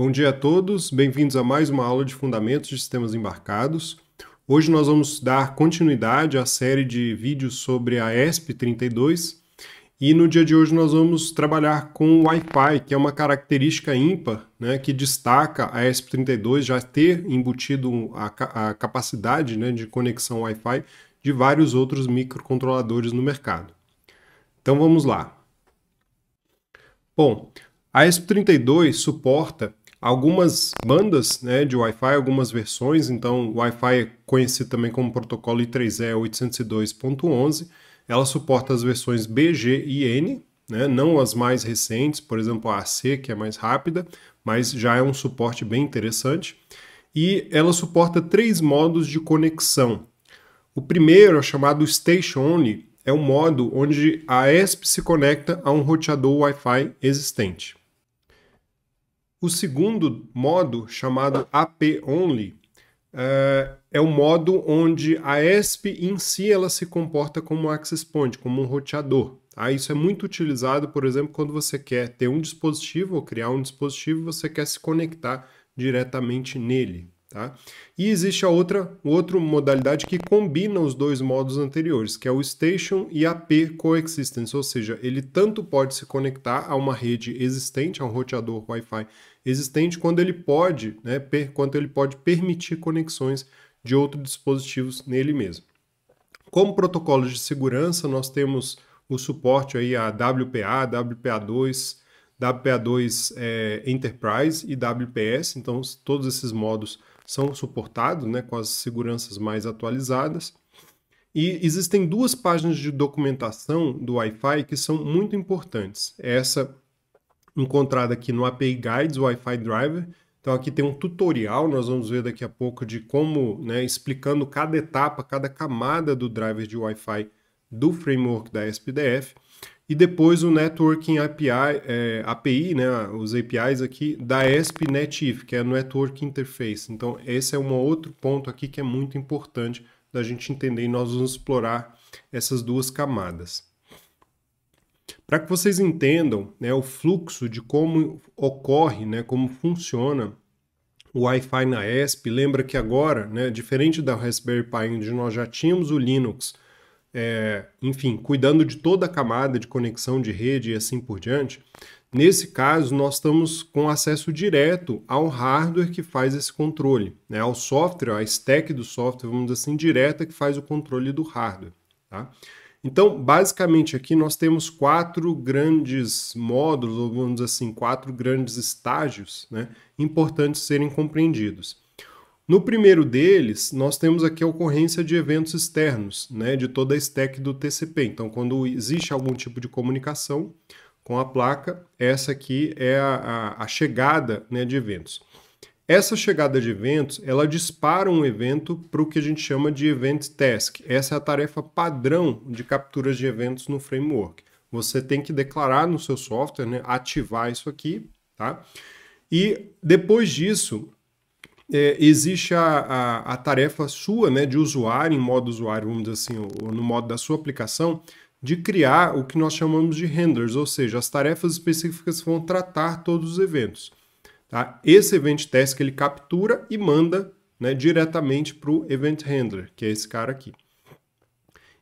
Bom dia a todos, bem-vindos a mais uma aula de Fundamentos de Sistemas Embarcados. Hoje nós vamos dar continuidade à série de vídeos sobre a ESP32 e no dia de hoje nós vamos trabalhar com o Wi-Fi, que é uma característica ímpar né, que destaca a ESP32 já ter embutido a, a capacidade né, de conexão Wi-Fi de vários outros microcontroladores no mercado. Então vamos lá. Bom, a ESP32 suporta algumas bandas né, de Wi-Fi, algumas versões, então o Wi-Fi é conhecido também como protocolo I3E 802.11, ela suporta as versões BG e N, né, não as mais recentes, por exemplo a AC, que é mais rápida, mas já é um suporte bem interessante. E ela suporta três modos de conexão. O primeiro, é chamado Station Only, é um modo onde a ESP se conecta a um roteador Wi-Fi existente. O segundo modo, chamado AP-Only, é, é o modo onde a ESP em si ela se comporta como um access point, como um roteador. Tá? Isso é muito utilizado, por exemplo, quando você quer ter um dispositivo ou criar um dispositivo, e você quer se conectar diretamente nele. Tá? E existe a outra, outra modalidade que combina os dois modos anteriores, que é o Station e a P Coexistence, ou seja, ele tanto pode se conectar a uma rede existente, a um roteador Wi-Fi existente, quando ele pode, né, quanto ele pode permitir conexões de outros dispositivos nele mesmo. Como protocolos de segurança, nós temos o suporte aí a WPA, WPA2, WPA2 é, eh, Enterprise e WPS, então todos esses modos são suportados né, com as seguranças mais atualizadas. E existem duas páginas de documentação do Wi-Fi que são muito importantes. Essa encontrada aqui no API Guides Wi-Fi Driver. Então aqui tem um tutorial, nós vamos ver daqui a pouco de como, né, explicando cada etapa, cada camada do driver de Wi-Fi do framework da SPDF e depois o Networking API, é, API né, os APIs aqui da ASP.NET que é a Network Interface. Então, esse é um outro ponto aqui que é muito importante da gente entender e nós vamos explorar essas duas camadas. Para que vocês entendam né, o fluxo de como ocorre, né, como funciona o Wi-Fi na ESP, lembra que agora, né, diferente da Raspberry Pi, onde nós já tínhamos o Linux é, enfim, cuidando de toda a camada de conexão de rede e assim por diante. Nesse caso, nós estamos com acesso direto ao hardware que faz esse controle, né? ao software, a stack do software, vamos dizer assim, direta que faz o controle do hardware. Tá? Então, basicamente, aqui nós temos quatro grandes módulos, ou vamos dizer assim, quatro grandes estágios né, importantes serem compreendidos. No primeiro deles, nós temos aqui a ocorrência de eventos externos, né, de toda a stack do TCP. Então, quando existe algum tipo de comunicação com a placa, essa aqui é a, a, a chegada né, de eventos. Essa chegada de eventos, ela dispara um evento para o que a gente chama de Event Task. Essa é a tarefa padrão de capturas de eventos no framework. Você tem que declarar no seu software, né, ativar isso aqui, tá? E depois disso, é, existe a, a, a, tarefa sua, né, de usuário, em modo usuário, vamos dizer assim, ou no modo da sua aplicação, de criar o que nós chamamos de handlers, ou seja, as tarefas específicas vão tratar todos os eventos. Tá? Esse event que ele captura e manda né, diretamente para o event handler, que é esse cara aqui.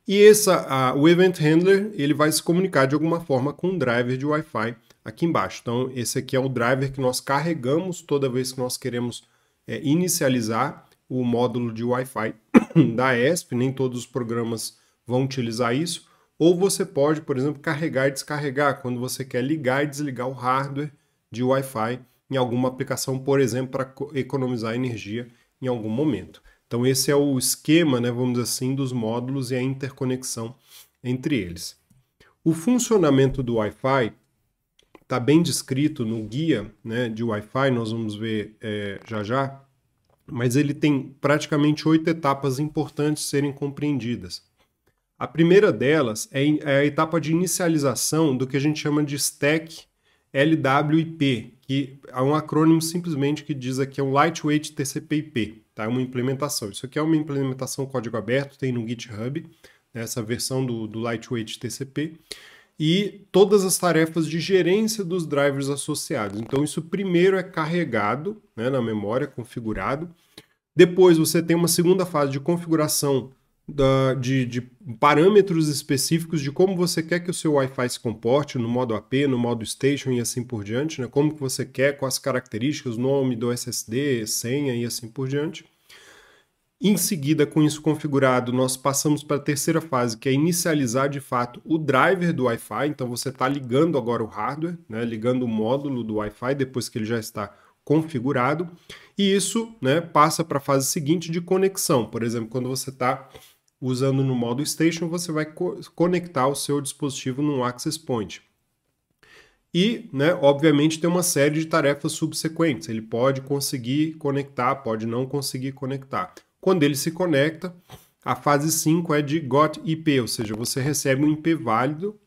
E essa, a, o event handler ele vai se comunicar de alguma forma com o driver de Wi-Fi aqui embaixo. Então, esse aqui é o driver que nós carregamos toda vez que nós queremos é, inicializar o módulo de Wi-Fi da ESP, nem todos os programas vão utilizar isso, ou você pode, por exemplo, carregar e descarregar quando você quer ligar e desligar o hardware de Wi-Fi em alguma aplicação, por exemplo, para economizar energia em algum momento. Então esse é o esquema, né, vamos dizer assim, dos módulos e a interconexão entre eles. O funcionamento do Wi-Fi está bem descrito no guia né, de Wi-Fi, nós vamos ver é, já já, mas ele tem praticamente oito etapas importantes serem compreendidas. A primeira delas é, é a etapa de inicialização do que a gente chama de stack LWIP, que é um acrônimo simplesmente que diz aqui é um Lightweight TCP/IP, tá? É uma implementação. Isso aqui é uma implementação código aberto, tem no GitHub, né, essa versão do, do Lightweight TCP e todas as tarefas de gerência dos drivers associados. Então, isso primeiro é carregado né, na memória, configurado. Depois, você tem uma segunda fase de configuração da, de, de parâmetros específicos de como você quer que o seu Wi-Fi se comporte no modo AP, no modo Station e assim por diante, né? como que você quer, quais características, nome do SSD, senha e assim por diante. Em seguida, com isso configurado, nós passamos para a terceira fase, que é inicializar de fato o driver do Wi-Fi. Então você está ligando agora o hardware, né, ligando o módulo do Wi-Fi depois que ele já está configurado. E isso né, passa para a fase seguinte de conexão. Por exemplo, quando você está usando no modo Station, você vai co conectar o seu dispositivo num access point. E, né, obviamente, tem uma série de tarefas subsequentes. Ele pode conseguir conectar, pode não conseguir conectar. Quando ele se conecta, a fase 5 é de GOT IP, ou seja, você recebe um IP válido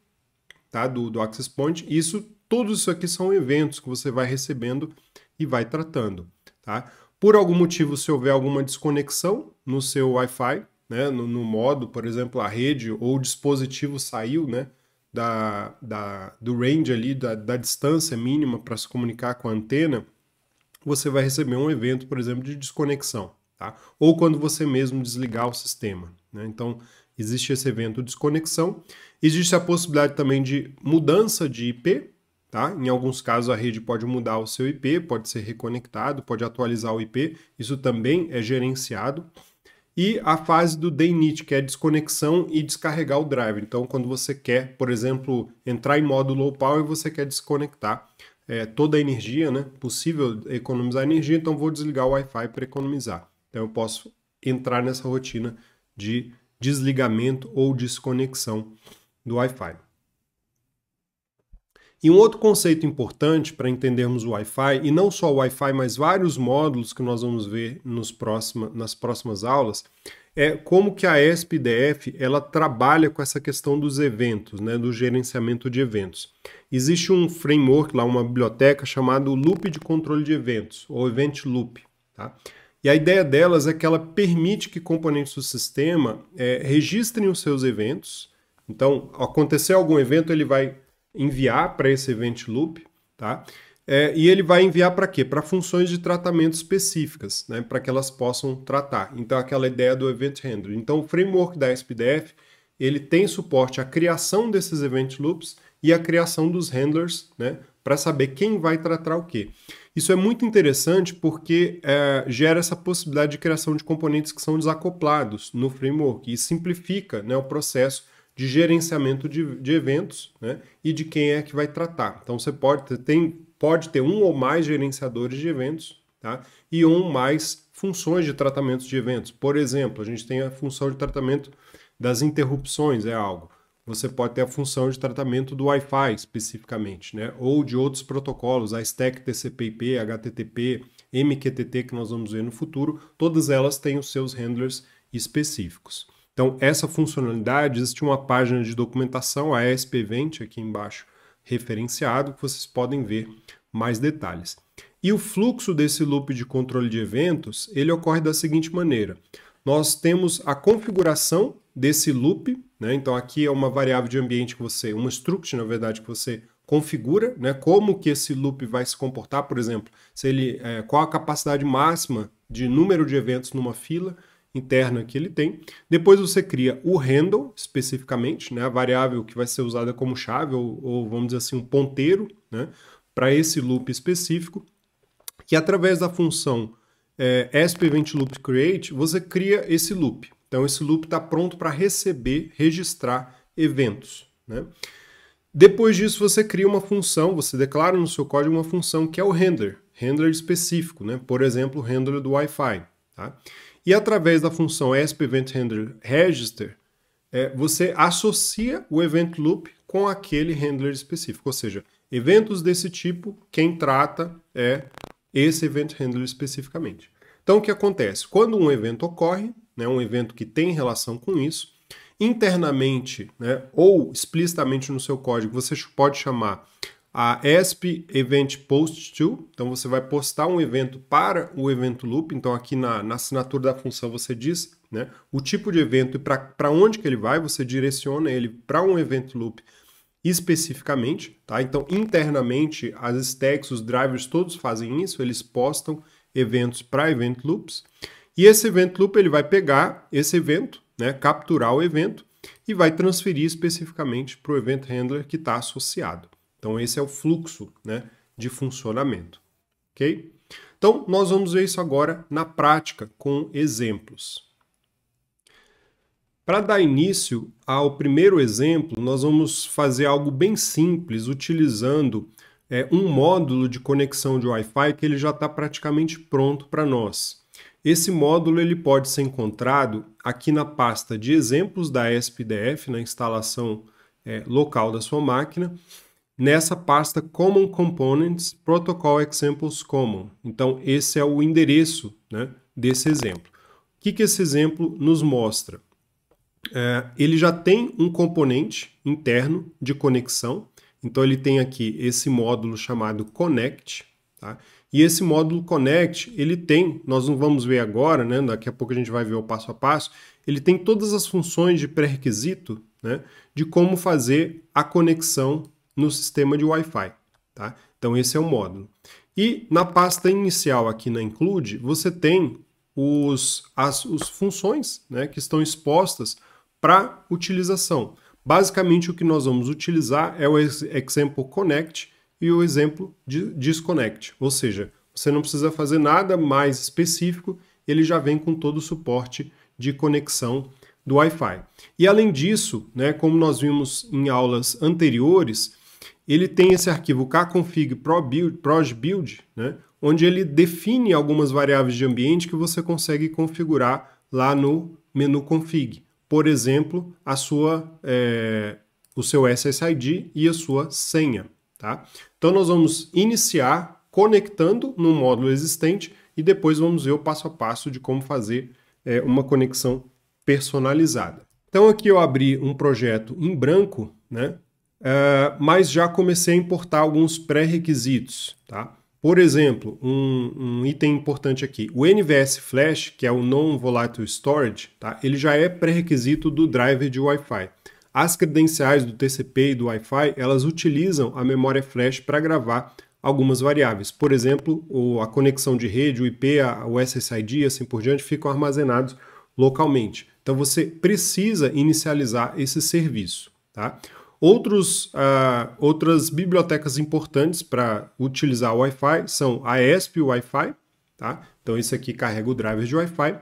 tá, do, do Access Point. Isso, tudo isso aqui são eventos que você vai recebendo e vai tratando. Tá? Por algum motivo, se houver alguma desconexão no seu Wi-Fi, né, no, no, modo, por exemplo, a rede ou o dispositivo saiu né, da, da, do range ali, da, da distância mínima para se comunicar com a antena, você vai receber um evento, por exemplo, de desconexão. Tá? Ou quando você mesmo desligar o sistema. Né? Então, existe esse evento de desconexão. Existe a possibilidade também de mudança de IP. Tá? Em alguns casos, a rede pode mudar o seu IP, pode ser reconectado, pode atualizar o IP. Isso também é gerenciado. E a fase do DNIT, que é desconexão e descarregar o drive. Então, quando você quer, por exemplo, entrar em modo low power, você quer desconectar é, toda a energia, né? possível economizar energia, então vou desligar o Wi-Fi para economizar. Então eu posso entrar nessa rotina de desligamento ou desconexão do Wi-Fi. E um outro conceito importante para entendermos o Wi-Fi, e não só o Wi-Fi, mas vários módulos que nós vamos ver nos próxima, nas próximas aulas, é como que a esp ela trabalha com essa questão dos eventos, né, do gerenciamento de eventos. Existe um framework lá, uma biblioteca chamado Loop de Controle de Eventos, ou Event Loop. Tá? E a ideia delas é que ela permite que componentes do sistema é, registrem os seus eventos. Então, acontecer algum evento, ele vai enviar para esse event loop, tá? É, e ele vai enviar para quê? Para funções de tratamento específicas, né? para que elas possam tratar. Então, aquela ideia do event handler. Então, o framework da SPDF ele tem suporte à criação desses event loops e à criação dos handlers, né? para saber quem vai tratar o quê. Isso é muito interessante porque é, gera essa possibilidade de criação de componentes que são desacoplados no framework e simplifica né, o processo de gerenciamento de, de eventos né, e de quem é que vai tratar. Então você pode ter, tem, pode ter um ou mais gerenciadores de eventos tá, e um ou mais funções de tratamento de eventos. Por exemplo, a gente tem a função de tratamento das interrupções, é algo você pode ter a função de tratamento do Wi-Fi especificamente, né? ou de outros protocolos, a stack TCP/IP, HTTP, MQTT que nós vamos ver no futuro, todas elas têm os seus handlers específicos. Então, essa funcionalidade, existe uma página de documentação, a ESP20, aqui embaixo, referenciado, que vocês podem ver mais detalhes. E o fluxo desse loop de controle de eventos, ele ocorre da seguinte maneira. Nós temos a configuração desse loop, né? Então aqui é uma variável de ambiente que você, uma struct, na verdade, que você configura, né? Como que esse loop vai se comportar, por exemplo, se ele, é, qual a capacidade máxima de número de eventos numa fila interna que ele tem. Depois você cria o handle especificamente, né? A variável que vai ser usada como chave ou, ou vamos dizer assim um ponteiro, né? Para esse loop específico, que através da função é, create você cria esse loop. Então esse loop está pronto para receber, registrar eventos. Né? Depois disso, você cria uma função, você declara no seu código uma função que é o render, render específico, né? por exemplo, o render do Wi-Fi. Tá? E através da função ESP é, você associa o event loop com aquele handler específico. Ou seja, eventos desse tipo, quem trata é esse event handler especificamente. Então, o que acontece? Quando um evento ocorre, né, um evento que tem relação com isso. Internamente né, ou explicitamente no seu código, você pode chamar a ESP Event Post to, então você vai postar um evento para o evento loop, então aqui na, na assinatura da função você diz né, o tipo de evento e para onde que ele vai, você direciona ele para um evento loop especificamente, tá? Então, internamente, as stacks, os drivers, todos fazem isso, eles postam eventos para event loops. E esse evento loop ele vai pegar esse evento, né, capturar o evento e vai transferir especificamente para o evento handler que está associado. Então esse é o fluxo né, de funcionamento. Ok? Então nós vamos ver isso agora na prática com exemplos. Para dar início ao primeiro exemplo, nós vamos fazer algo bem simples utilizando é, um módulo de conexão de Wi-Fi que ele já está praticamente pronto para nós. Esse módulo ele pode ser encontrado aqui na pasta de exemplos da SPDF, na instalação é, local da sua máquina, nessa pasta Common Components Protocol Examples Common. Então, esse é o endereço né, desse exemplo. O que, que esse exemplo nos mostra? É, ele já tem um componente interno de conexão, então ele tem aqui esse módulo chamado Connect, tá? E esse módulo Connect, ele tem, nós não vamos ver agora, né? daqui a pouco a gente vai ver o passo a passo, ele tem todas as funções de pré-requisito né? de como fazer a conexão no sistema de Wi-Fi. Tá? Então esse é o módulo. E na pasta inicial aqui na Include, você tem os, as os funções né? que estão expostas para utilização. Basicamente o que nós vamos utilizar é o Example Connect, e o exemplo de disconnect, ou seja, você não precisa fazer nada mais específico, ele já vem com todo o suporte de conexão do Wi-Fi. E além disso, né, como nós vimos em aulas anteriores, ele tem esse arquivo kconfig probuild, prosbuild, né, onde ele define algumas variáveis de ambiente que você consegue configurar lá no menu config. Por exemplo, a sua, é, o seu SSID e a sua senha. Tá? Então nós vamos iniciar conectando no módulo existente e depois vamos ver o passo a passo de como fazer é, uma conexão personalizada. Então aqui eu abri um projeto em branco, né? Uh, mas já comecei a importar alguns pré-requisitos. Tá? Por exemplo, um, um, item importante aqui, o NVS Flash, que é o Non Volatile Storage, tá? ele já é pré-requisito do driver de Wi-Fi. As credenciais do TCP e do Wi-Fi, elas utilizam a memória flash para gravar algumas variáveis. Por exemplo, a conexão de rede, o IP, o SSID e assim por diante ficam armazenados localmente. Então você precisa inicializar esse serviço. Tá? Outros, uh, outras bibliotecas importantes para utilizar o Wi-Fi são a ESP Wi-Fi, tá? então esse aqui carrega o driver de Wi-Fi,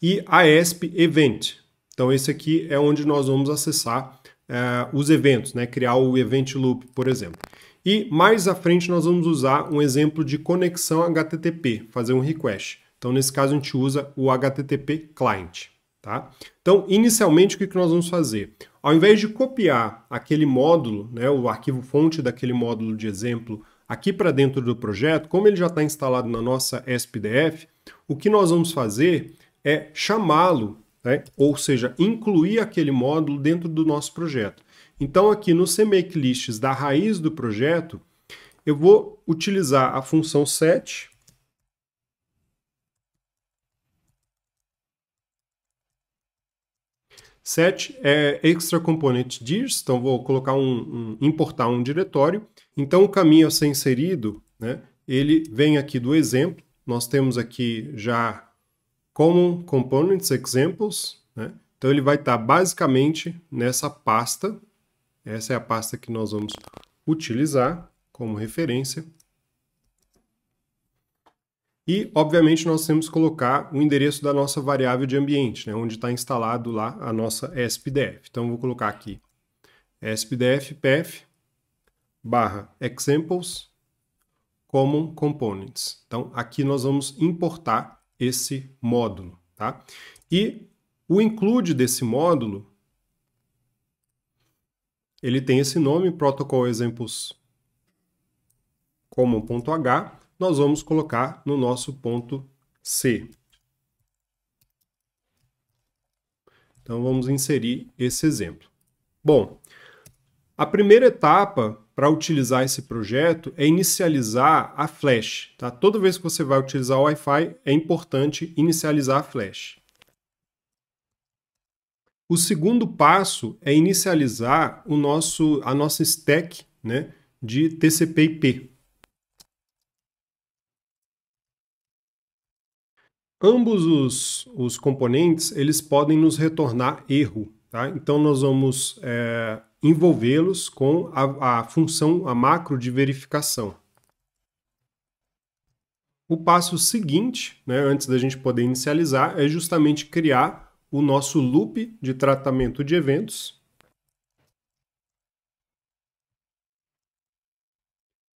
e a ESP Event. Então, esse aqui é onde nós vamos acessar uh, os eventos, né? criar o Event Loop, por exemplo. E mais à frente nós vamos usar um exemplo de conexão HTTP, fazer um request. Então, nesse caso, a gente usa o HTTP Client. Tá? Então, inicialmente, o que nós vamos fazer? Ao invés de copiar aquele módulo, né, o arquivo fonte daquele módulo de exemplo, aqui para dentro do projeto, como ele já está instalado na nossa SPDF, o que nós vamos fazer é chamá-lo né? ou seja, incluir aquele módulo dentro do nosso projeto. Então, aqui no CMake Lists da raiz do projeto, eu vou utilizar a função set, Set é extra component dirs, então vou colocar um, um, importar um diretório. Então o caminho a ser inserido, né, ele vem aqui do exemplo. Nós temos aqui já Common Components Examples, né? Então ele vai estar basicamente nessa pasta. Essa é a pasta que nós vamos utilizar como referência. E, obviamente, nós temos que colocar o endereço da nossa variável de ambiente, né, onde está instalado lá a nossa SPDF. Então, vou colocar aqui SPDF path barra examples common components. Então, aqui nós vamos importar esse módulo, tá? E o include desse módulo, ele tem esse nome, Protocol Examples H, nós vamos colocar no nosso ponto C. Então, vamos inserir esse exemplo. Bom, a primeira etapa para utilizar esse projeto é inicializar a flash. Tá? Toda vez que você vai utilizar o Wi-Fi, é importante inicializar a flash. O segundo passo é inicializar o nosso, a nossa stack né, de TCP/IP. Ambos os, os componentes eles podem nos retornar erro, Tá? Então, nós vamos é, envolvê-los com a, a função, a macro de verificação. O passo seguinte, né, antes da gente poder inicializar, é justamente criar o nosso loop de tratamento de eventos.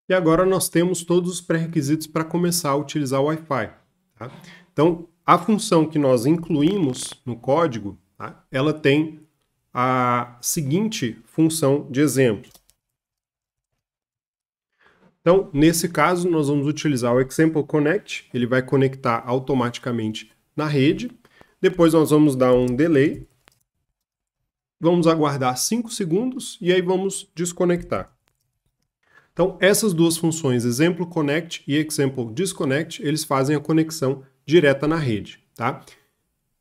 E agora nós temos todos os pré-requisitos para começar a utilizar o Wi-Fi. Tá? Então, a função que nós incluímos no código, tá, ela tem a seguinte função de exemplo. Então, nesse caso, nós vamos utilizar o Example Connect, ele vai conectar automaticamente na rede. Depois nós vamos dar um delay, vamos aguardar 5 segundos e aí vamos desconectar. Então, essas duas funções, Example Connect e Example Disconnect, eles fazem a conexão direta na rede, tá?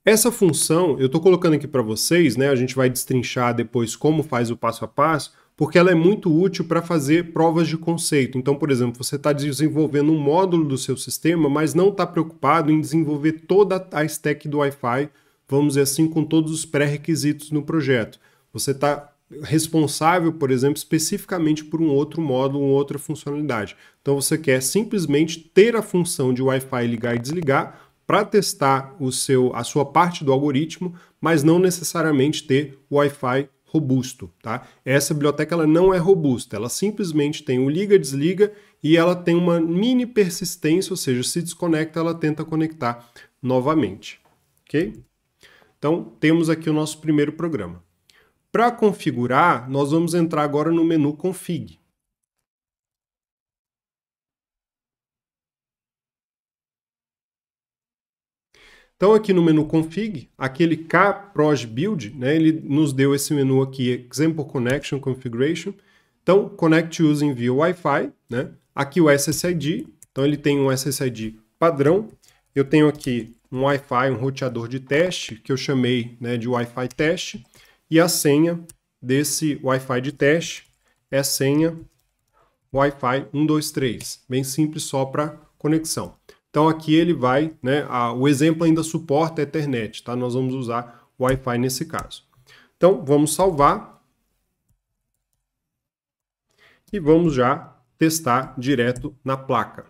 Essa função, eu estou colocando aqui para vocês, né? A gente vai destrinchar depois como faz o passo a passo, porque ela é muito útil para fazer provas de conceito. Então, por exemplo, você está desenvolvendo um módulo do seu sistema, mas não está preocupado em desenvolver toda a stack do Wi-Fi, vamos dizer assim, com todos os pré-requisitos no projeto. Você está responsável, por exemplo, especificamente por um outro módulo, uma outra funcionalidade. Então, você quer simplesmente ter a função de Wi-Fi ligar e desligar para testar o seu, a sua parte do algoritmo, mas não necessariamente ter Wi-Fi robusto, tá? Essa biblioteca ela não é robusta, ela simplesmente tem o liga desliga e ela tem uma mini persistência, ou seja, se desconecta, ela tenta conectar novamente, OK? Então, temos aqui o nosso primeiro programa. Para configurar, nós vamos entrar agora no menu config. Então aqui no menu config, aquele kprojbuild, build, né, ele nos deu esse menu aqui, example connection configuration. Então connect using via Wi-Fi, né? Aqui o SSID, então ele tem um SSID padrão. Eu tenho aqui um Wi-Fi, um roteador de teste, que eu chamei né, de Wi-Fi teste, e a senha desse Wi-Fi de teste é senha Wi-Fi 123, bem simples só para conexão. Então aqui ele vai, né, a, o exemplo ainda suporta Ethernet, tá? Nós vamos usar Wi-Fi nesse caso. Então vamos salvar e vamos já testar direto na placa.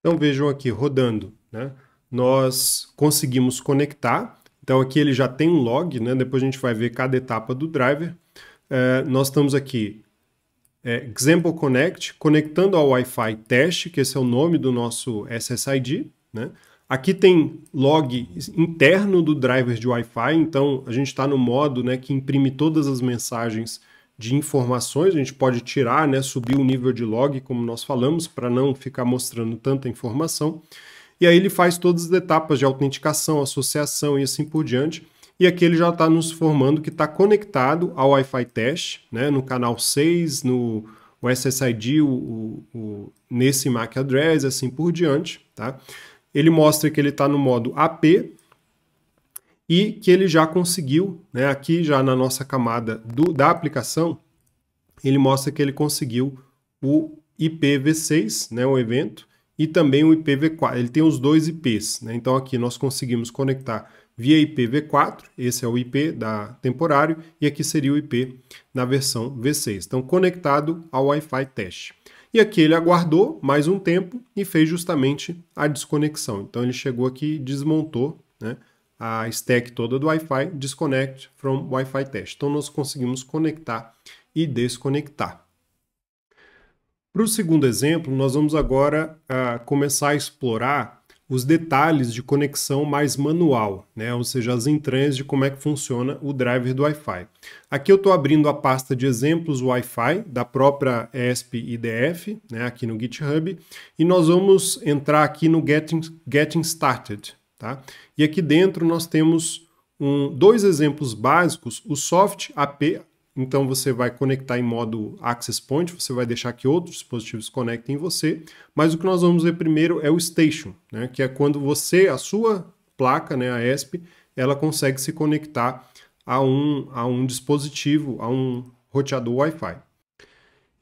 Então vejam aqui rodando, né? Nós conseguimos conectar. Então aqui ele já tem um log, né? Depois a gente vai ver cada etapa do driver. É, nós estamos aqui é, Example Connect, conectando ao Wi-Fi teste, que esse é o nome do nosso SSID. Né? Aqui tem log interno do driver de Wi-Fi, então a gente está no modo né, que imprime todas as mensagens de informações, a gente pode tirar, né, subir o nível de log, como nós falamos, para não ficar mostrando tanta informação. E aí ele faz todas as etapas de autenticação, associação e assim por diante. E aqui ele já está nos formando que está conectado ao Wi-Fi Test, né, no canal 6, no o SSID, o, o, nesse MAC address, assim por diante. Tá? Ele mostra que ele está no modo AP e que ele já conseguiu, né, aqui já na nossa camada do, da aplicação, ele mostra que ele conseguiu o IPv6, né, o evento, e também o IPv4. Ele tem os dois IPs, né? Então aqui nós conseguimos conectar via IPv4, esse é o IP da temporário, e aqui seria o IP na versão V6. Então, conectado ao Wi-Fi teste. E aqui ele aguardou mais um tempo e fez justamente a desconexão. Então, ele chegou aqui desmontou né, a stack toda do Wi-Fi, disconnect from Wi-Fi test. Então, nós conseguimos conectar e desconectar. Para o segundo exemplo, nós vamos agora uh, começar a explorar os detalhes de conexão mais manual, né? ou seja, as entranhas de como é que funciona o driver do Wi-Fi. Aqui eu estou abrindo a pasta de exemplos Wi-Fi da própria ESP IDF, né? aqui no GitHub, e nós vamos entrar aqui no Getting, Getting Started. Tá? E aqui dentro nós temos um, dois exemplos básicos, o Soft AP, então você vai conectar em modo access point, você vai deixar que outros dispositivos conectem em você, mas o que nós vamos ver primeiro é o station, né, que é quando você, a sua placa, né, a ESP, ela consegue se conectar a um, a um dispositivo, a um roteador Wi-Fi.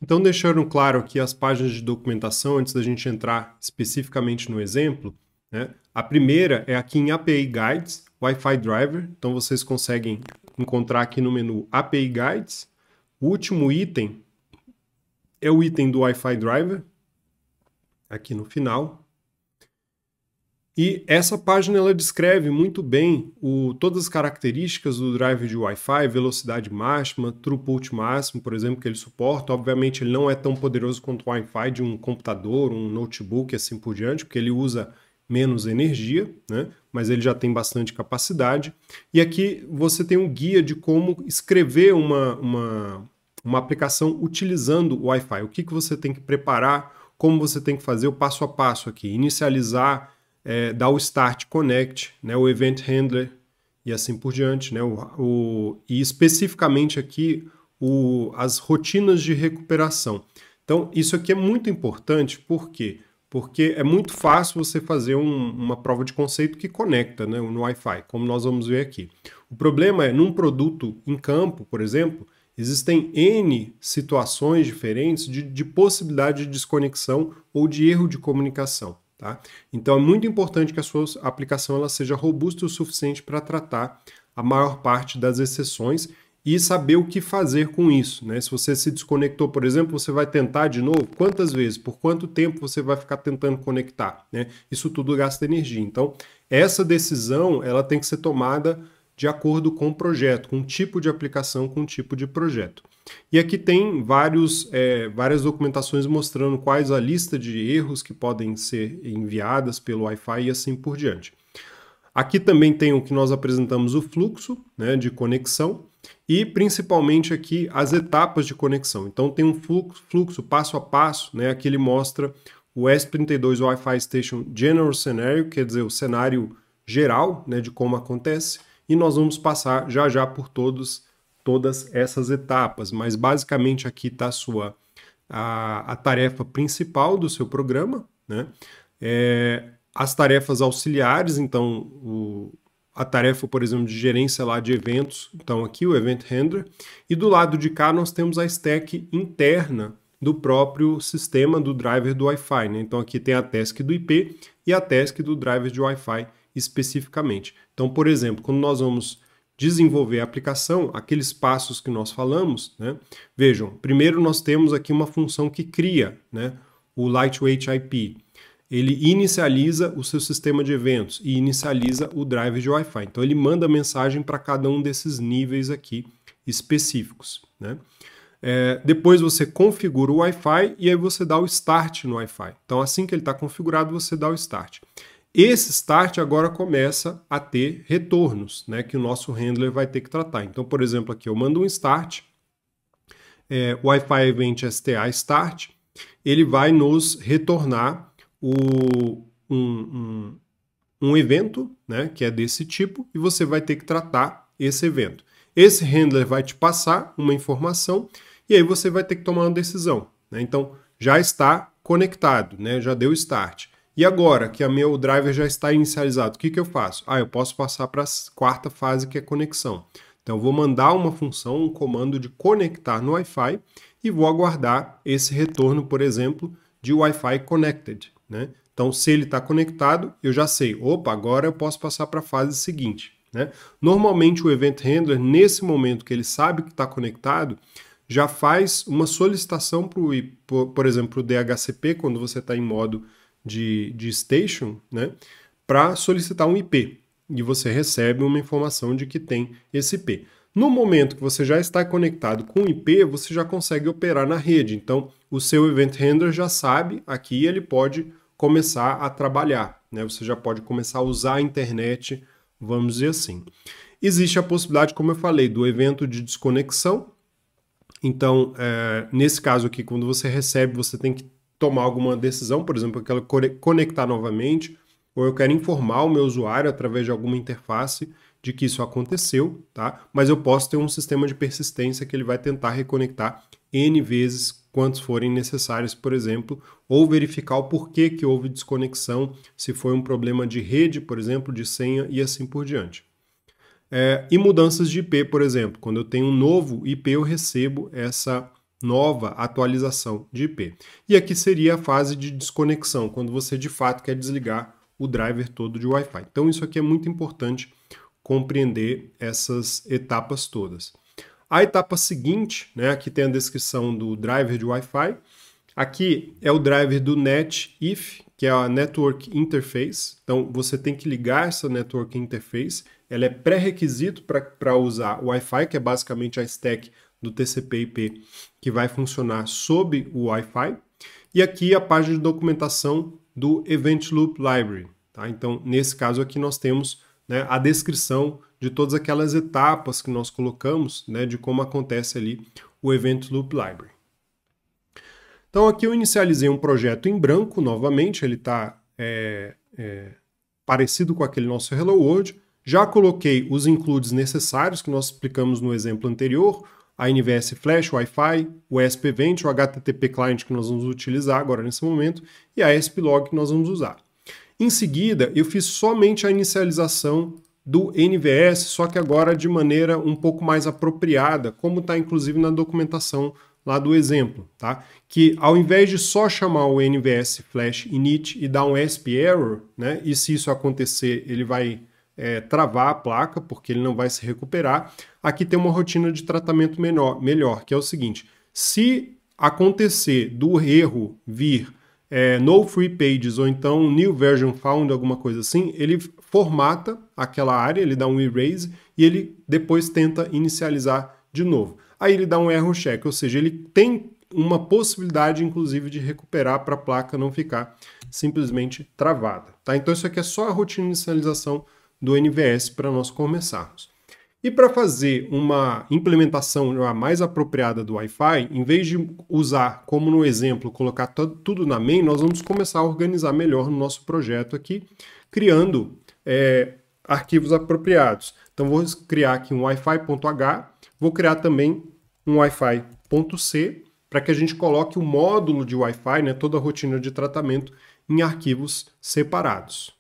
Então, deixando claro aqui as páginas de documentação, antes da gente entrar especificamente no exemplo, né? a primeira é aqui em API Guides, Wi-Fi Driver. Então vocês conseguem encontrar aqui no menu API Guides. O último item é o item do Wi-Fi Driver, aqui no final. E essa página ela descreve muito bem o, todas as características do driver de Wi-Fi, velocidade máxima, throughput máximo, por exemplo, que ele suporta. Obviamente, ele não é tão poderoso quanto o Wi-Fi de um computador, um notebook, assim por diante, porque ele usa menos energia, né? mas ele já tem bastante capacidade. E aqui você tem um guia de como escrever uma, uma, uma aplicação utilizando o Wi-Fi. O que, que você tem que preparar, como você tem que fazer o passo a passo aqui. Inicializar, é, dar o Start Connect, né, o Event Handler e assim por diante. Né, o, o e especificamente aqui o, as rotinas de recuperação. Então, isso aqui é muito importante porque quê? porque é muito fácil você fazer um, uma prova de conceito que conecta né, no Wi-Fi, como nós vamos ver aqui. O problema é, num produto em campo, por exemplo, existem N situações diferentes de, de possibilidade de desconexão ou de erro de comunicação. Tá? Então é muito importante que a sua aplicação ela seja robusta o suficiente para tratar a maior parte das exceções e saber o que fazer com isso. Né? Se você se desconectou, por exemplo, você vai tentar de novo quantas vezes, por quanto tempo você vai ficar tentando conectar. Né? Isso tudo gasta energia. Então, essa decisão ela tem que ser tomada de acordo com o projeto, com o tipo de aplicação, com o tipo de projeto. E aqui tem vários, é, várias documentações mostrando quais a lista de erros que podem ser enviadas pelo Wi-Fi e assim por diante. Aqui também tem o que nós apresentamos o fluxo né, de conexão e principalmente aqui as etapas de conexão. Então tem um fluxo passo a passo, né? Aqui ele mostra o S32 Wi-Fi Station General Scenario, quer dizer, o cenário geral, né, de como acontece, e nós vamos passar já já por todos todas essas etapas, mas basicamente aqui está a sua a, a, tarefa principal do seu programa, né? É, as tarefas auxiliares, então o, a tarefa, por exemplo, de gerência lá de eventos. Então, aqui o Event Handler. E do lado de cá nós temos a stack interna do próprio sistema do driver do Wi-Fi. Né? Então, aqui tem a task do IP e a task do driver de Wi-Fi especificamente. Então, por exemplo, quando nós vamos desenvolver a aplicação, aqueles passos que nós falamos, né? vejam, primeiro nós temos aqui uma função que cria né? o Lightweight IP ele inicializa o seu sistema de eventos e inicializa o drive de Wi-Fi. Então ele manda mensagem para cada um desses níveis aqui específicos. Né? É, depois você configura o Wi-Fi e aí você dá o start no Wi-Fi. Então assim que ele está configurado você dá o start. Esse start agora começa a ter retornos, né, que o nosso handler vai ter que tratar. Então, por exemplo, aqui eu mando um start, é, Wi-Fi Event STA Start, ele vai nos retornar o, um, um, um evento né, que é desse tipo e você vai ter que tratar esse evento. Esse handler vai te passar uma informação e aí você vai ter que tomar uma decisão. Né? Então já está conectado, né? já deu start. E agora que a meu driver já está inicializado, o que, que eu faço? Ah, eu posso passar para a quarta fase que é conexão. Então eu vou mandar uma função, um comando de conectar no Wi-Fi e vou aguardar esse retorno, por exemplo, de Wi-Fi connected. Né? Então, se ele está conectado, eu já sei, opa, agora eu posso passar para a fase seguinte. Né? Normalmente, o Event Handler, nesse momento que ele sabe que está conectado, já faz uma solicitação, para por, por exemplo, para o DHCP, quando você está em modo de, de station, né? para solicitar um IP. E você recebe uma informação de que tem esse IP. No momento que você já está conectado com o IP, você já consegue operar na rede. Então, o seu Event Handler já sabe, aqui ele pode começar a trabalhar, né? Você já pode começar a usar a internet, vamos dizer assim. Existe a possibilidade, como eu falei, do evento de desconexão. Então, é, nesse caso aqui, quando você recebe, você tem que tomar alguma decisão, por exemplo, eu quero conectar novamente, ou eu quero informar o meu usuário através de alguma interface de que isso aconteceu, tá? Mas eu posso ter um sistema de persistência que ele vai tentar reconectar N vezes, quantos forem necessários, por exemplo, ou verificar o porquê que houve desconexão, se foi um problema de rede, por exemplo, de senha e assim por diante. É, e mudanças de IP, por exemplo, quando eu tenho um novo IP, eu recebo essa nova atualização de IP. E aqui seria a fase de desconexão, quando você de fato quer desligar o driver todo de Wi-Fi. Então, isso aqui é muito importante compreender essas etapas todas. A etapa seguinte, né, aqui tem a descrição do driver de Wi-Fi, Aqui é o driver do NetIF, que é a Network Interface. Então, você tem que ligar essa Network Interface. Ela é pré-requisito para usar o Wi-Fi, que é basicamente a stack do TCP/IP que vai funcionar sob o Wi-Fi. E aqui a página de documentação do Event Loop Library. Tá? Então, nesse caso aqui, nós temos né, a descrição de todas aquelas etapas que nós colocamos, né, de como acontece ali o Event Loop Library. Então aqui eu inicializei um projeto em branco novamente, ele está é, é, parecido com aquele nosso Hello World. Já coloquei os includes necessários que nós explicamos no exemplo anterior, a NVS Flash, Wi-Fi, o ESP 20 o HTTP Client que nós vamos utilizar agora nesse momento e a ESP Log que nós vamos usar. Em seguida, eu fiz somente a inicialização do NVS, só que agora de maneira um pouco mais apropriada, como está inclusive na documentação lá do exemplo, tá? Que ao invés de só chamar o NVS Flash init e dar um ESP error, né? E se isso acontecer, ele vai é, travar a placa, porque ele não vai se recuperar. Aqui tem uma rotina de tratamento menor, melhor, que é o seguinte: se acontecer do erro vir é, no free pages ou então new version found, alguma coisa assim, ele formata aquela área, ele dá um erase e ele depois tenta inicializar de novo aí ele dá um erro check, ou seja, ele tem uma possibilidade, inclusive, de recuperar para a placa não ficar simplesmente travada. Tá? Então isso aqui é só a rotina de do NVS para nós começarmos. E para fazer uma implementação mais apropriada do Wi-Fi, em vez de usar, como no exemplo, colocar tudo na main, nós vamos começar a organizar melhor no nosso projeto aqui, criando é, arquivos apropriados. Então, vou criar aqui um Wi-Fi.h Vou criar também um Wi-Fi.c para que a gente coloque o módulo de Wi-Fi, né, toda a rotina de tratamento, em arquivos separados.